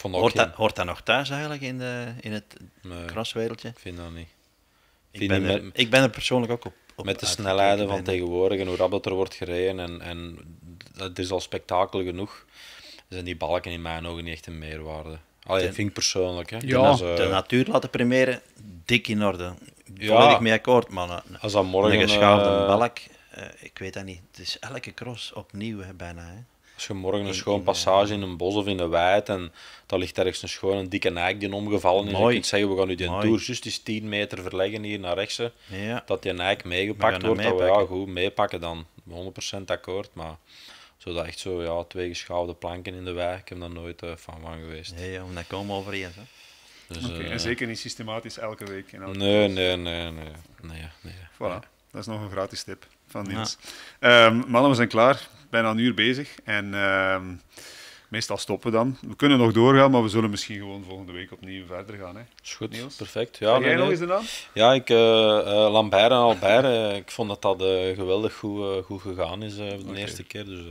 hoort, dat, hoort dat nog thuis eigenlijk in, de, in het nee, crosswereldje? Ik vind dat niet. Ik, ben, er, ik ben persoonlijk ook op. met de snelheden van tegenwoordig en hoe rap er wordt gereden. En, en dat is al spektakel genoeg. Zijn die balken in mijn ogen niet echt een meerwaarde? Allee, dat vind ik persoonlijk. Hè. De, de natuur laten primeren, dik in orde. Volledig mee akkoord, mannen. Als dat morgen... Een geschaafde eh, balk, eh, ik weet dat niet. Het is elke cross opnieuw bijna. Hè. Als je morgen een schoon passage eh, in een bos of in de weid en daar ligt ergens een een dikke eik die omgevallen is, Mooi. en je zeggen, we gaan nu die toer juist 10 meter verleggen hier naar rechts, ja. dat die eik meegepakt wordt, dat we ja, goed meepakken dan. 100% akkoord, maar zodat echt zo, ja, twee geschouwde planken in de wei, ik heb daar nooit van eh, van geweest. Nee, ja, dat komen we overeen, hè. Dus, eh, en zeker niet systematisch elke week. In elke nee, nee, nee, nee, nee, nee, Voilà, dat is nog een gratis tip van Niels. Ja. Ehm, mannen, we zijn klaar bijna een uur bezig. En ehm, meestal stoppen we dan. We kunnen nog doorgaan, maar we zullen misschien gewoon volgende week opnieuw verder gaan. Hè. Is goed, Niels. perfect. Ja, en jij nee, nog eens Ja, ik, uh, Lambert en Albert, eh, ik vond dat dat geweldig goed, goed gegaan is de eerste keer. Dus,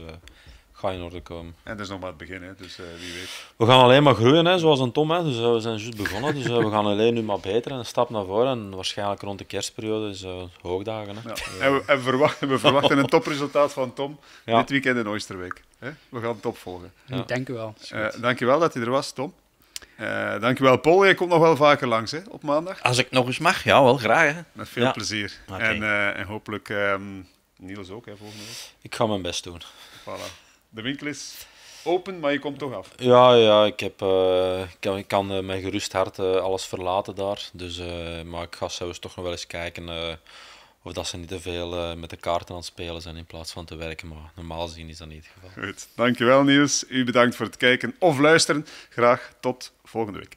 ga in orde komen. En dat is nog maar het begin, hè? dus uh, wie weet. We gaan alleen maar groeien, hè, zoals een Tom. Hè? Dus, eh, we zijn juist begonnen, dus eh, we gaan alleen nu maar beter en een stap naar voren. En waarschijnlijk rond de kerstperiode is hoogdagen. Hè? Ja. En, we, en verwachten, we verwachten een topresultaat van Tom dit weekend in Oosterweek. Hè? We gaan het opvolgen. Ja. Dank u wel. dank je wel dat je er was, Tom. Uh, dankjewel, Paul. Jij komt nog wel vaker langs hè, op maandag. Als ik nog eens mag, ja, wel graag. Hè. Met veel plezier. En, en, hopelijk um, Niels ook hè, volgende week. Ik ga mijn best doen. Voilà de winkel is open, maar je komt toch af. Ja, ja ik, heb, eh, kan, ik kan uh, met gerust hart eh, alles verlaten daar. Dus, maar ik ga zelfs toch nog wel eens kijken of dat ze niet te veel met de kaarten aan het spelen zijn in plaats van te werken. Maar normaal gezien is dat niet het geval. Goed, dankjewel Niels. U bedankt voor het kijken of luisteren. Graag tot volgende week.